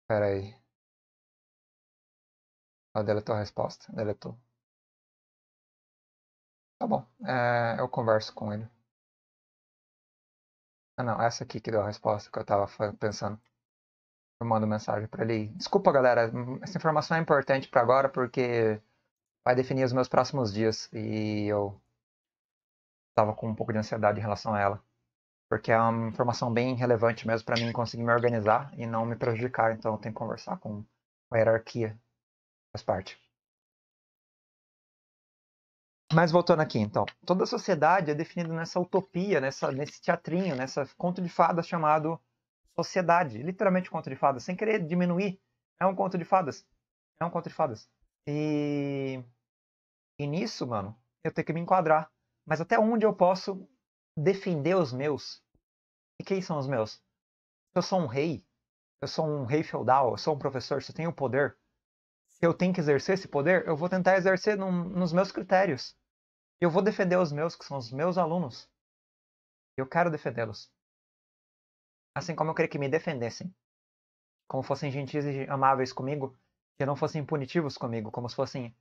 Pera aí. Ela deletou a resposta? Deletou. Tá bom, é, eu converso com ele. Ah não, essa aqui que deu a resposta que eu tava pensando. Eu mando mensagem para ele. Desculpa, galera, essa informação é importante para agora porque vai definir os meus próximos dias e eu estava com um pouco de ansiedade em relação a ela. Porque é uma informação bem relevante mesmo para mim conseguir me organizar e não me prejudicar. Então eu tenho que conversar com a hierarquia. Faz parte. Mas voltando aqui, então. Toda a sociedade é definida nessa utopia, nessa, nesse teatrinho, nessa conto de fadas chamado sociedade. Literalmente conto de fadas. Sem querer diminuir. É um conto de fadas. É um conto de fadas. E, e nisso, mano, eu tenho que me enquadrar. Mas até onde eu posso defender os meus? E quem são os meus? Eu sou um rei, eu sou um rei feudal, eu sou um professor, se eu tenho poder, se eu tenho que exercer esse poder, eu vou tentar exercer num, nos meus critérios. Eu vou defender os meus, que são os meus alunos. Eu quero defendê-los. Assim como eu queria que me defendessem. Como fossem gentis e amáveis comigo, que não fossem punitivos comigo, como se fossem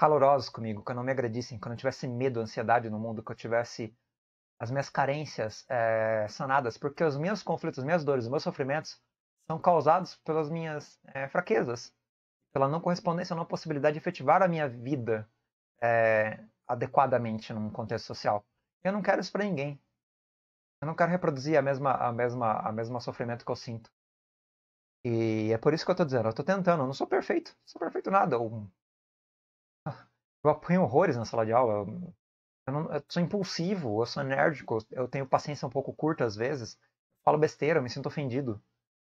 calorosos comigo, que eu não me agredissem, que eu não tivesse medo, ansiedade no mundo, que eu tivesse as minhas carências é, sanadas, porque os meus conflitos, as minhas dores, os meus sofrimentos são causados pelas minhas é, fraquezas, pela não correspondência, não possibilidade de efetivar a minha vida é, adequadamente num contexto social. Eu não quero isso para ninguém. Eu não quero reproduzir a mesma, a mesma, a mesma sofrimento que eu sinto. E é por isso que eu tô dizendo, eu tô tentando, eu não sou perfeito, não sou perfeito nada, eu eu apanho horrores na sala de aula. Eu, não, eu, sou impulsivo, eu sou enérgico, eu tenho paciência um pouco curta às vezes. Falo besteira, eu me sinto ofendido.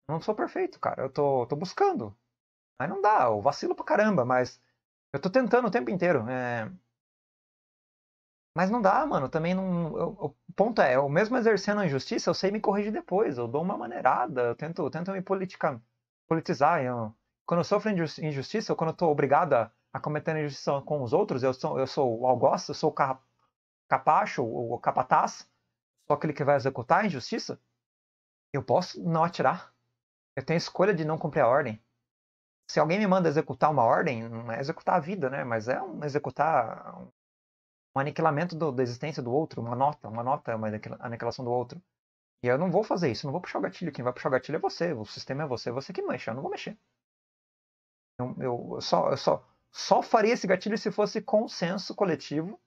Eu não sou perfeito, cara. Eu tô, tô buscando. Mas não dá, eu vacilo pra caramba, mas eu tô tentando o tempo inteiro. É... Mas não dá, mano. Também não. Eu, o ponto é, eu mesmo exercendo a injustiça, eu sei me corrigir depois. Eu dou uma maneirada, eu tento, eu tento me politica, politizar. Eu... Quando eu sofro injustiça, ou quando eu tô obrigado a acometendo injustiça com os outros, eu sou, eu sou o algoz, eu sou o capacho, o capataz, sou aquele que vai executar a injustiça, eu posso não atirar. Eu tenho escolha de não cumprir a ordem. Se alguém me manda executar uma ordem, não é executar a vida, né? Mas é um executar um aniquilamento do, da existência do outro, uma nota, uma nota é uma aniquilação do outro. E eu não vou fazer isso, não vou puxar o gatilho. Quem vai puxar o gatilho é você, o sistema é você, você que mexe, eu não vou mexer. Eu, então, eu, eu só, eu só, só faria esse gatilho se fosse consenso coletivo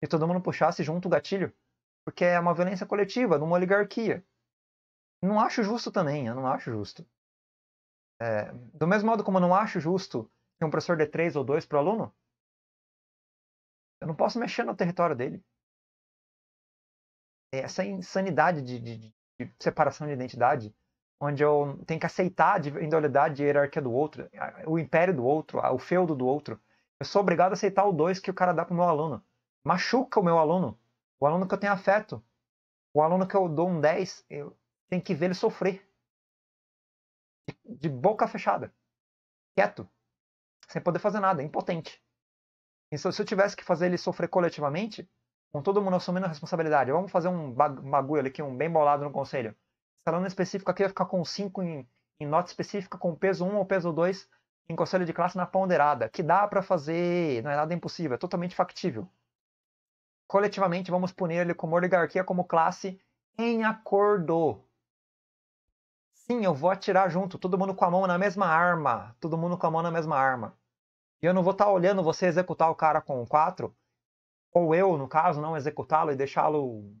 e todo mundo puxasse junto o gatilho, porque é uma violência coletiva, numa oligarquia. Não acho justo também, eu não acho justo. É, do mesmo modo como eu não acho justo que um professor dê três ou dois para o aluno, eu não posso mexer no território dele. É essa insanidade de, de, de separação de identidade onde eu tenho que aceitar a individualidade e a hierarquia do outro, o império do outro, o feudo do outro. Eu sou obrigado a aceitar o dois que o cara dá pro meu aluno. Machuca o meu aluno, o aluno que eu tenho afeto, o aluno que eu dou um 10, eu tenho que ver ele sofrer. De boca fechada, quieto, sem poder fazer nada, impotente. E se eu tivesse que fazer ele sofrer coletivamente, com todo mundo assumindo a responsabilidade, vamos fazer um bagulho ali, um bem bolado no conselho falando específico aqui vai ficar com 5 em, em nota específica, com peso 1 ou peso 2 em conselho de classe na ponderada, que dá para fazer, não é nada impossível, é totalmente factível. Coletivamente, vamos punir ele como oligarquia, como classe, em acordo. Sim, eu vou atirar junto, todo mundo com a mão na mesma arma, todo mundo com a mão na mesma arma. E eu não vou estar tá olhando você executar o cara com 4, ou eu, no caso, não executá-lo e deixá-lo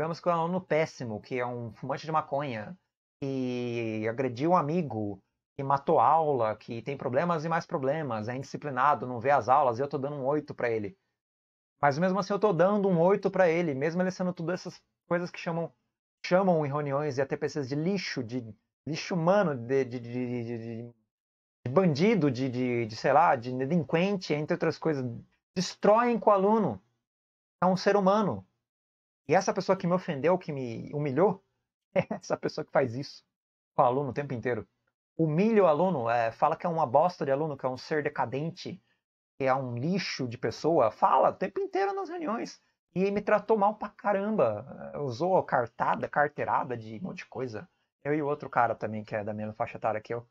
Digamos que um aluno péssimo, que é um fumante de maconha, que agrediu um amigo, que matou aula, que tem problemas e mais problemas, é indisciplinado, não vê as aulas, e eu tô dando um oito para ele. Mas mesmo assim eu tô dando um oito para ele, mesmo ele sendo todas essas coisas que chamam chamam em reuniões e até pessoas de lixo, de lixo humano, de, de, de, de bandido, de, de, de, sei lá, de delinquente, entre outras coisas, destroem com o aluno. É um ser humano. E essa pessoa que me ofendeu, que me humilhou, (laughs) é essa pessoa que faz isso com o aluno o tempo inteiro. Humilha o aluno, é, fala que é uma bosta de aluno, que é um ser decadente, que é um lixo de pessoa. Fala o tempo inteiro nas reuniões. E me tratou mal pra caramba. É, usou cartada, carteirada de um monte de coisa. Eu e o outro cara também, que é da mesma faixa etária que eu.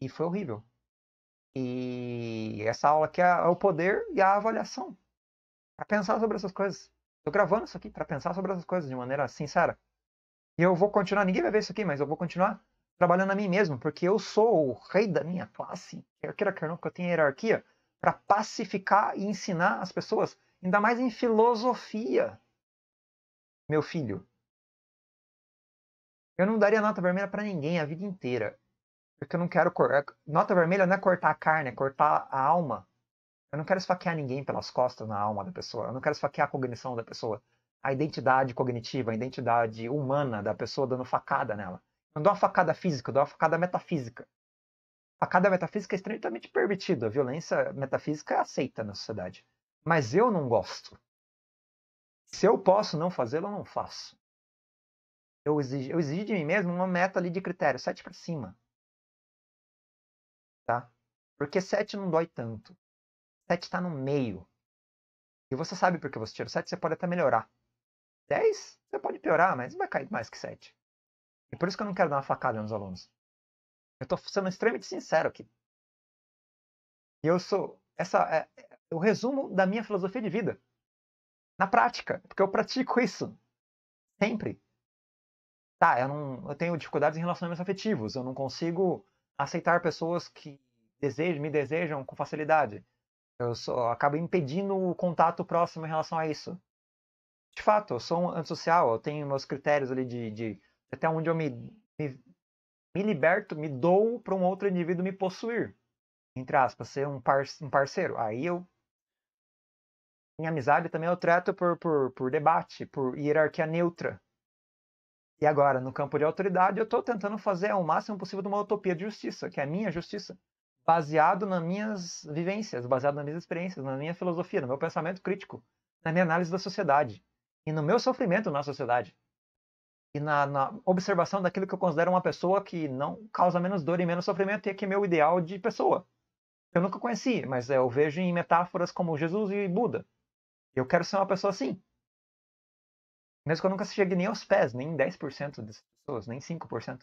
E foi horrível. E essa aula aqui é, é o poder e a avaliação. Pra pensar sobre essas coisas. Tô gravando isso aqui para pensar sobre essas coisas de maneira sincera. Assim, e eu vou continuar, ninguém vai ver isso aqui, mas eu vou continuar trabalhando a mim mesmo, porque eu sou o rei da minha classe, quer queira, quer não, porque eu tenho hierarquia, para pacificar e ensinar as pessoas, ainda mais em filosofia. Meu filho, eu não daria nota vermelha para ninguém a vida inteira, porque eu não quero. Cor... Nota vermelha não é cortar a carne, é cortar a alma eu não quero esfaquear ninguém pelas costas na alma da pessoa. Eu não quero esfaquear a cognição da pessoa. A identidade cognitiva, a identidade humana da pessoa dando facada nela. Não dou uma facada física, eu dou uma facada metafísica. Facada metafísica é estritamente permitida. A violência metafísica é aceita na sociedade. Mas eu não gosto. Se eu posso não fazê-lo, eu não faço. Eu exijo, eu exijo de mim mesmo uma meta ali de critério, sete para cima. Tá? Porque sete não dói tanto. 7 está no meio. E você sabe por que você tirou 7, você pode até melhorar. 10, você pode piorar, mas não vai cair mais que 7. E por isso que eu não quero dar uma facada nos alunos. Eu estou sendo extremamente sincero aqui. E eu sou. Essa é, é o resumo da minha filosofia de vida. Na prática, porque eu pratico isso. Sempre. Tá, eu, não, eu tenho dificuldades em relacionamentos afetivos. Eu não consigo aceitar pessoas que desejam, me desejam com facilidade. Eu só acabo impedindo o contato próximo em relação a isso. De fato, eu sou um antissocial, eu tenho meus critérios ali de, de até onde eu me, me, me liberto, me dou para um outro indivíduo me possuir. Entre aspas, ser um, par, um parceiro. Aí eu. Em amizade também eu trato por, por, por debate, por hierarquia neutra. E agora, no campo de autoridade, eu estou tentando fazer o máximo possível de uma utopia de justiça, que é a minha justiça baseado nas minhas vivências, baseado nas minhas experiências, na minha filosofia, no meu pensamento crítico, na minha análise da sociedade e no meu sofrimento na sociedade e na, na, observação daquilo que eu considero uma pessoa que não causa menos dor e menos sofrimento e é que é meu ideal de pessoa. Eu nunca conheci, mas eu vejo em metáforas como Jesus e Buda. Eu quero ser uma pessoa assim. Mesmo que eu nunca chegue nem aos pés, nem 10% dessas pessoas, nem 5%.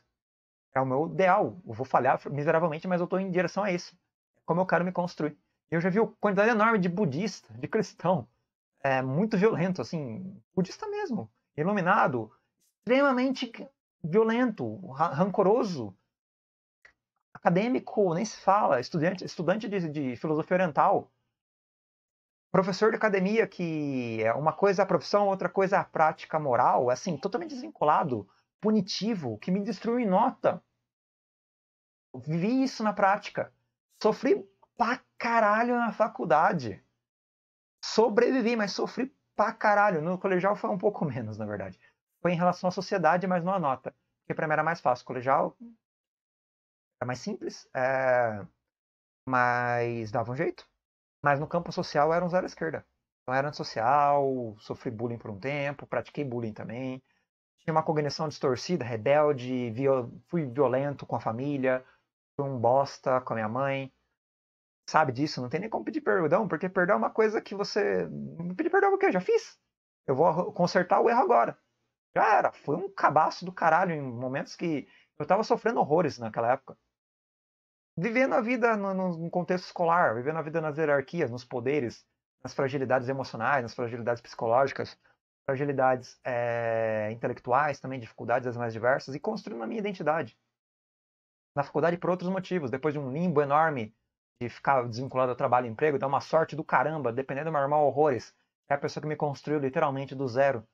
É o meu ideal. Eu vou falhar miseravelmente, mas eu estou em direção a isso. É como eu quero me construir. Eu já vi uma quantidade enorme de budista, de cristão, é, muito violento, assim, budista mesmo, iluminado, extremamente violento, rancoroso, acadêmico, nem se fala, estudante, estudante de, de filosofia oriental, professor de academia que é uma coisa a profissão, outra coisa a prática moral, assim, totalmente desvinculado punitivo, que me destruiu em nota. Eu vi isso na prática. Sofri pra caralho na faculdade. Sobrevivi, mas sofri pra caralho. No colegial foi um pouco (laughs) menos, na verdade. Foi em relação à sociedade, mas não à nota. Porque pra mim era mais fácil. Colegial era mais simples, é... mas dava um jeito. Mas no campo social era um zero à esquerda. Então era antissocial, sofri bullying por um tempo, pratiquei bullying também tinha uma cognição distorcida, rebelde, viol... fui violento com a família, fui um bosta com a minha mãe. Sabe disso? Não tem nem como pedir perdão, porque perdão é uma coisa que você. Pedir perdão porque é eu já fiz. Eu vou consertar o erro agora. Já era. Foi um cabaço do caralho em momentos que eu tava sofrendo horrores naquela época. Vivendo a vida no, no contexto escolar, vivendo a vida nas hierarquias, nos poderes, nas fragilidades emocionais, nas fragilidades psicológicas, fragilidades é, intelectuais, também dificuldades as mais diversas, e construindo a minha identidade. Na faculdade, por outros motivos, depois de um limbo enorme de ficar desvinculado ao trabalho e emprego, dá uma sorte do caramba, dependendo do meu irmão, horrores. É a pessoa que me construiu literalmente do zero,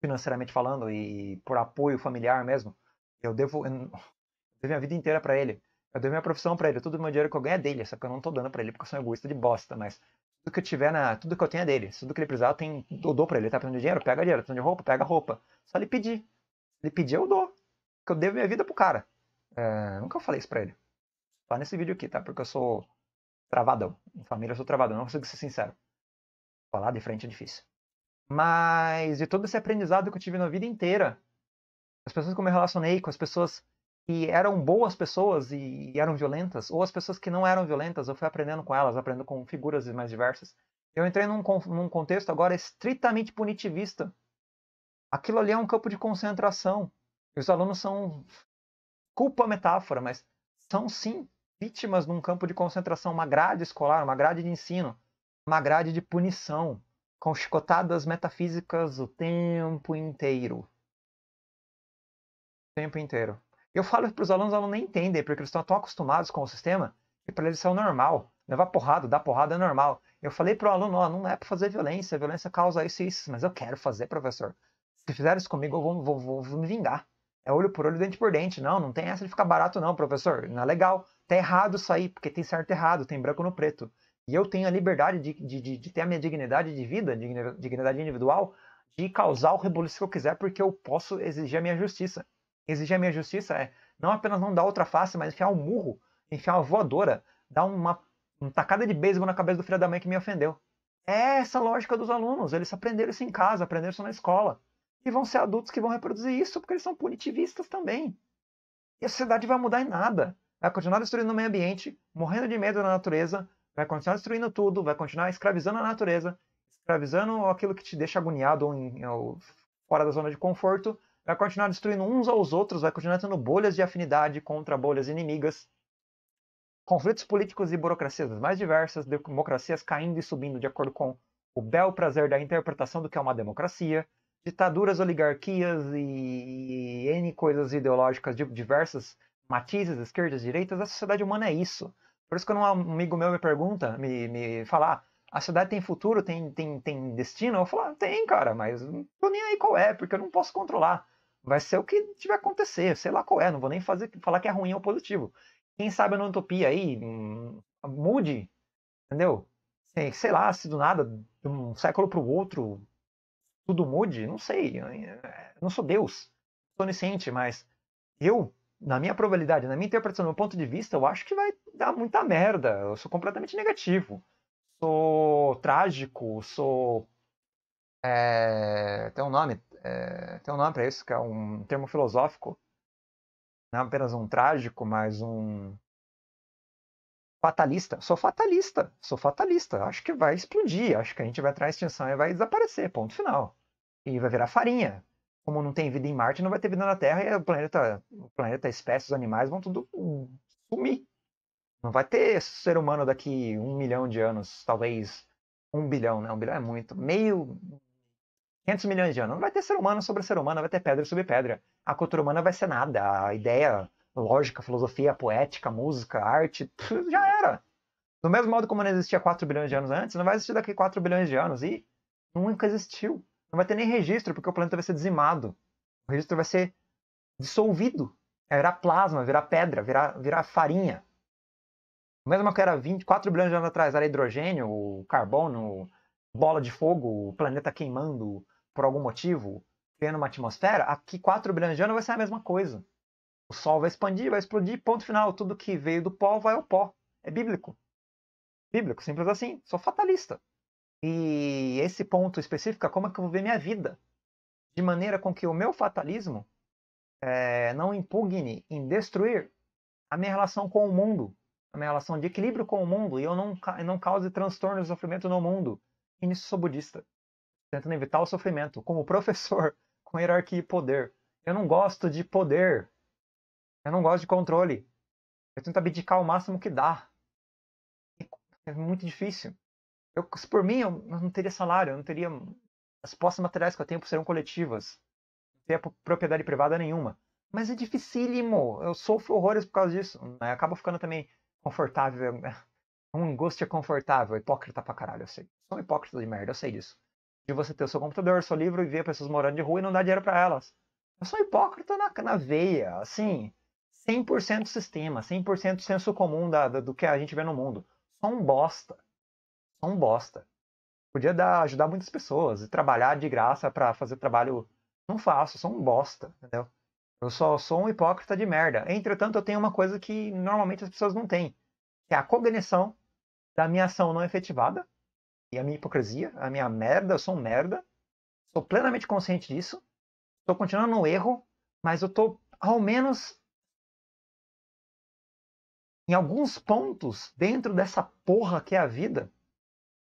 financeiramente falando, e por apoio familiar mesmo. Eu devo, eu devo minha vida inteira para ele. Eu dei minha profissão para ele, todo o meu dinheiro que eu ganho é dele, só que eu não tô dando para ele porque eu sou egoísta de bosta, mas tudo que eu tiver na. Tudo que eu tenho é dele. Tudo que ele precisar, eu, tenho, eu dou pra ele. Ele tá precisando de dinheiro? Pega dinheiro. Tá precisando de roupa? Pega roupa. Só ele pedir. ele pedir, eu dou. Porque eu devo minha vida pro cara. É, nunca falei isso pra ele. Só nesse vídeo aqui, tá? Porque eu sou travadão. Em família eu sou travadão, não consigo ser sincero. Falar de frente é difícil. Mas de todo esse aprendizado que eu tive na vida inteira, as pessoas que eu me relacionei, com as pessoas que eram boas pessoas e, eram violentas, ou as pessoas que não eram violentas, eu fui aprendendo com elas, aprendendo com figuras mais diversas. Eu entrei num, num contexto agora estritamente punitivista. Aquilo ali é um campo de concentração. E os alunos são, culpa a metáfora, mas são sim vítimas num campo de concentração, uma grade escolar, uma grade de ensino, uma grade de punição, com chicotadas metafísicas o tempo inteiro. O tempo inteiro. Eu falo para os alunos, alunos nem entendem, porque eles estão tão acostumados com o sistema que para eles isso é o normal. Levar porrada, dar porrada é normal. Eu falei para o aluno, ó, não é para fazer violência, a violência causa isso e isso, mas eu quero fazer, professor. Se fizer isso comigo, eu vou, vou, vou, vou me vingar. É olho por olho, dente por dente. Não, não tem essa de ficar barato não, professor. Não é legal. Tá errado isso aí, porque tem certo e errado, tem branco no preto. E eu tenho a liberdade de, de, de, de ter a minha dignidade de vida, dignidade individual, de causar o rebuliço que eu quiser, porque eu posso exigir a minha justiça. Exigir a minha justiça é não apenas não dar outra face, mas enfiar um murro, enfiar uma voadora, dar uma, uma tacada de beisebol na cabeça do filho da mãe que me ofendeu. É essa a lógica dos alunos. Eles aprenderam isso em casa, aprenderam isso na escola. E vão ser adultos que vão reproduzir isso porque eles são punitivistas também. E a sociedade vai mudar em nada. Vai continuar destruindo o meio ambiente, morrendo de medo da natureza, vai continuar destruindo tudo, vai continuar escravizando a natureza, escravizando aquilo que te deixa agoniado ou, em, ou fora da zona de conforto, vai continuar destruindo uns aos outros, vai continuar tendo bolhas de afinidade contra bolhas inimigas, conflitos políticos e burocracias mais diversas, democracias caindo e subindo de acordo com o bel prazer da interpretação do que é uma democracia, ditaduras, oligarquias e N coisas ideológicas de diversas matizes, esquerdas, direitas, a sociedade humana é isso. Por isso, quando um amigo meu me pergunta, me, me fala, ah, a sociedade tem futuro, tem, tem, tem destino, eu falo, ah, tem, cara, mas não tô nem aí qual é, porque eu não posso controlar vai ser o que tiver acontecer, sei lá qual é, não vou nem fazer, falar que é ruim ou positivo. Quem sabe a utopia aí hum, mude, entendeu? Sei lá, se do nada, de um século para o outro, tudo mude, não sei, eh, não sou Deus, sou onisciente, mas eu, na minha probabilidade, na minha interpretação, no meu ponto de vista, eu acho que vai dar muita merda, eu sou completamente negativo, sou trágico, sou... É, tem um nome, é, tem um nome para isso, que é um termo filosófico. Não é apenas um trágico, mas um fatalista. Sou fatalista, sou fatalista. Acho que vai explodir, acho que a gente vai entrar em extinção e vai desaparecer, ponto final. E vai virar farinha. Como não tem vida em Marte, não vai ter vida na Terra e o planeta, o planeta espécies, os animais vão tudo hum, sumir. Não vai ter ser humano daqui um milhão de anos, talvez um bilhão, né? Um bilhão é muito. Meio 500 milhões de anos. Não vai ter ser humano sobre ser humano, vai ter pedra sobre pedra. A cultura humana vai ser nada. A ideia, lógica, filosofia, poética, música, arte, já era. Do mesmo modo como não existia 4 bilhões de anos antes, não vai existir daqui 4 bilhões de anos. E nunca existiu. Não vai ter nem registro, porque o planeta vai ser dizimado. O registro vai ser dissolvido. Vai virar plasma, virar pedra, virar, virar farinha. O mesmo que era 24 bilhões de anos atrás, era hidrogênio, carbono, bola de fogo, o planeta queimando, por algum motivo, criando uma atmosfera, aqui 4 bilhões de anos vai ser a mesma coisa. O Sol vai expandir, vai explodir, ponto final. Tudo que veio do pó vai ao pó. É bíblico. Bíblico, simples assim. Sou fatalista. E esse ponto específico é como é que eu vou ver minha vida. De maneira com que o meu fatalismo é, não impugne em destruir a minha relação com o mundo, a minha relação de equilíbrio com o mundo, e eu não, eu não cause transtorno e sofrimento no mundo. E nisso sou budista tentando evitar o sofrimento, como professor, (laughs) com hierarquia e poder. Eu não gosto de poder. Eu não gosto de controle. Eu tento abdicar o máximo que dá. É muito difícil. Eu, por mim, eu não teria salário, eu não teria. As posses materiais que eu tenho serão coletivas. Não teria propriedade privada nenhuma. Mas é dificílimo. Eu sofro horrores por causa disso. Acaba Acabo ficando também confortável. (laughs) É uma angústia confortável. Hipócrita pra caralho, eu sei. Sou um hipócrita de merda, eu sei disso de você ter o seu computador, seu livro e ver pessoas morando de rua e não dar dinheiro para elas. Eu sou hipócrita na, na veia, assim, 100% sistema, 100% senso comum da, da, do que a gente vê no mundo. Só um bosta. Só um bosta. Podia dar, ajudar muitas pessoas e trabalhar de graça para fazer trabalho. Não faço, sou um bosta, entendeu? Eu só sou um hipócrita de merda. Entretanto, eu tenho uma coisa que normalmente as pessoas não têm, que é a cognição da minha ação não efetivada e a minha hipocrisia, a minha merda, eu sou um merda. Sou plenamente consciente disso. Estou continuando no erro, mas eu estou ao menos em alguns pontos dentro dessa porra que é a vida,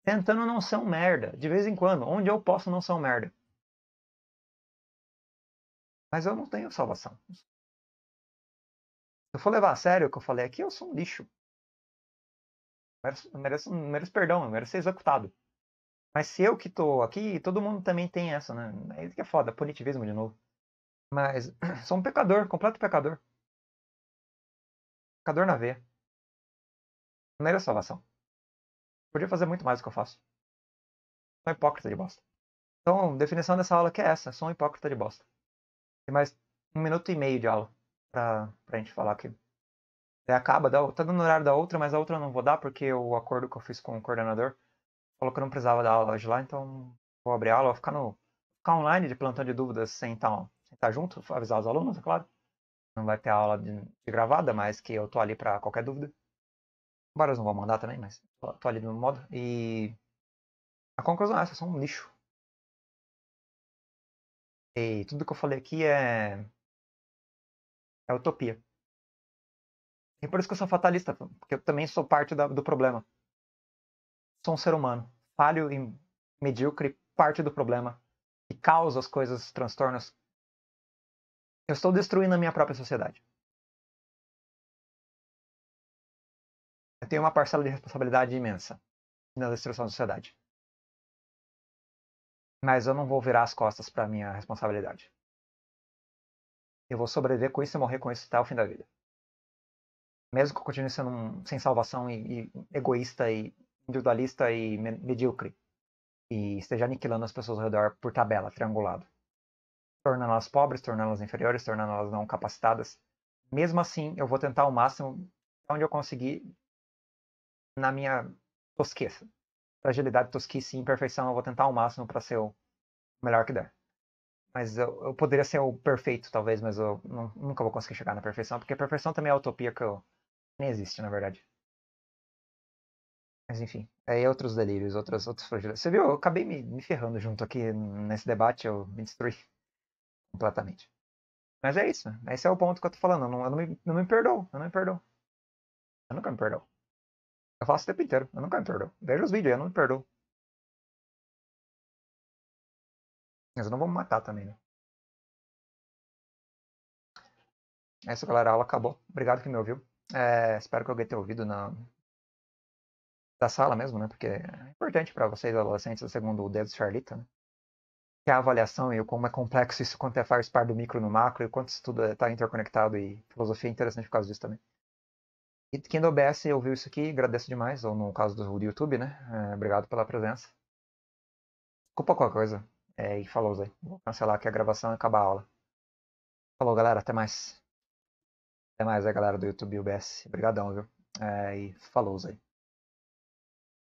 tentando não ser um merda, de vez em quando, onde eu posso não ser um merda. Mas eu não tenho salvação. Se eu for levar a sério o que eu falei aqui, eu sou um lixo merece, merece, merece perdão, merece ser executado. Mas se eu que tô aqui, todo mundo também tem essa, né? É isso que é foda, punitivismo de novo. Mas (clears throat) sou um pecador, completo pecador. Pecador na veia. Não era salvação. Podia fazer muito mais do que eu faço. Sou um hipócrita de bosta. Então, definição dessa aula que é essa, sou um hipócrita de bosta. Tem mais um minuto e meio de aula pra, pra gente falar aqui acaba, dá, tá dando no horário da outra, mas a outra eu não vou dar, porque o acordo que eu fiz com o coordenador falou que eu não precisava da aula hoje lá, então vou abrir a aula, vou ficar, no, ficar online de plantão de dúvidas sem estar, tá, sem estar tá junto, avisar os alunos, é claro. Não vai ter aula de, de gravada, mas que eu tô ali para qualquer dúvida. Embora não vou mandar também, mas tô, ali do meu modo. E a conclusão é essa, são um lixo. E tudo que eu falei aqui é. é utopia. E é por isso que eu sou fatalista, porque eu também sou parte da, do problema. Sou um ser humano, falho e medíocre, parte do problema, que causa as coisas, os transtornos. Eu estou destruindo a minha própria sociedade. Eu tenho uma parcela de responsabilidade imensa na destruição da sociedade. Mas eu não vou virar as costas para minha responsabilidade. Eu vou sobreviver com isso e morrer com isso até o fim da vida mesmo que eu continue sendo um, sem salvação e, e, egoísta e individualista e medíocre, e esteja aniquilando as pessoas ao redor por tabela, triangulado, tornando elas pobres, tornando elas inferiores, tornando elas não capacitadas. Mesmo assim, eu vou tentar o máximo onde eu conseguir na minha tosqueza, fragilidade, tosquice imperfeição, eu vou tentar o máximo para ser o melhor que der. Mas eu, eu, poderia ser o perfeito, talvez, mas eu não, nunca vou conseguir chegar na perfeição, porque a perfeição também é a utopia que eu, nem existe, na verdade. Mas enfim, aí é outros delírios, outras, outros fragilidades. Você viu? Eu acabei me, me ferrando junto aqui nesse debate, eu me destruí completamente. Mas é isso, esse é o ponto que eu tô falando. Eu não, eu não, me, não me perdoo, eu não me perdoo. Eu nunca me perdoo. Eu faço o tempo inteiro, eu nunca me perdoo. Veja os vídeos, eu não me perdoo. Mas eu não vou me matar também, né? É isso, galera. A aula acabou. Obrigado que me ouviu. É, espero que alguém tenha ouvido na da sala mesmo, né? Porque é importante para vocês adolescentes, segundo o dedo Charlita, né? que a avaliação e o como é complexo isso, quanto é faz parte do micro no macro e quanto isso tudo está é, interconectado e filosofia é interessante por causa disso também. E quem do OBS ouviu isso aqui, agradeço demais, ou no caso do, do YouTube, né? É, obrigado pela presença. Desculpa qualquer coisa. É, e falou, Zé. Vou cancelar aqui a gravação e acabar a aula. Falou, galera. Até mais. Até mais, a galera do YouTube UBS. Obrigadão, viu? É, e falou aí.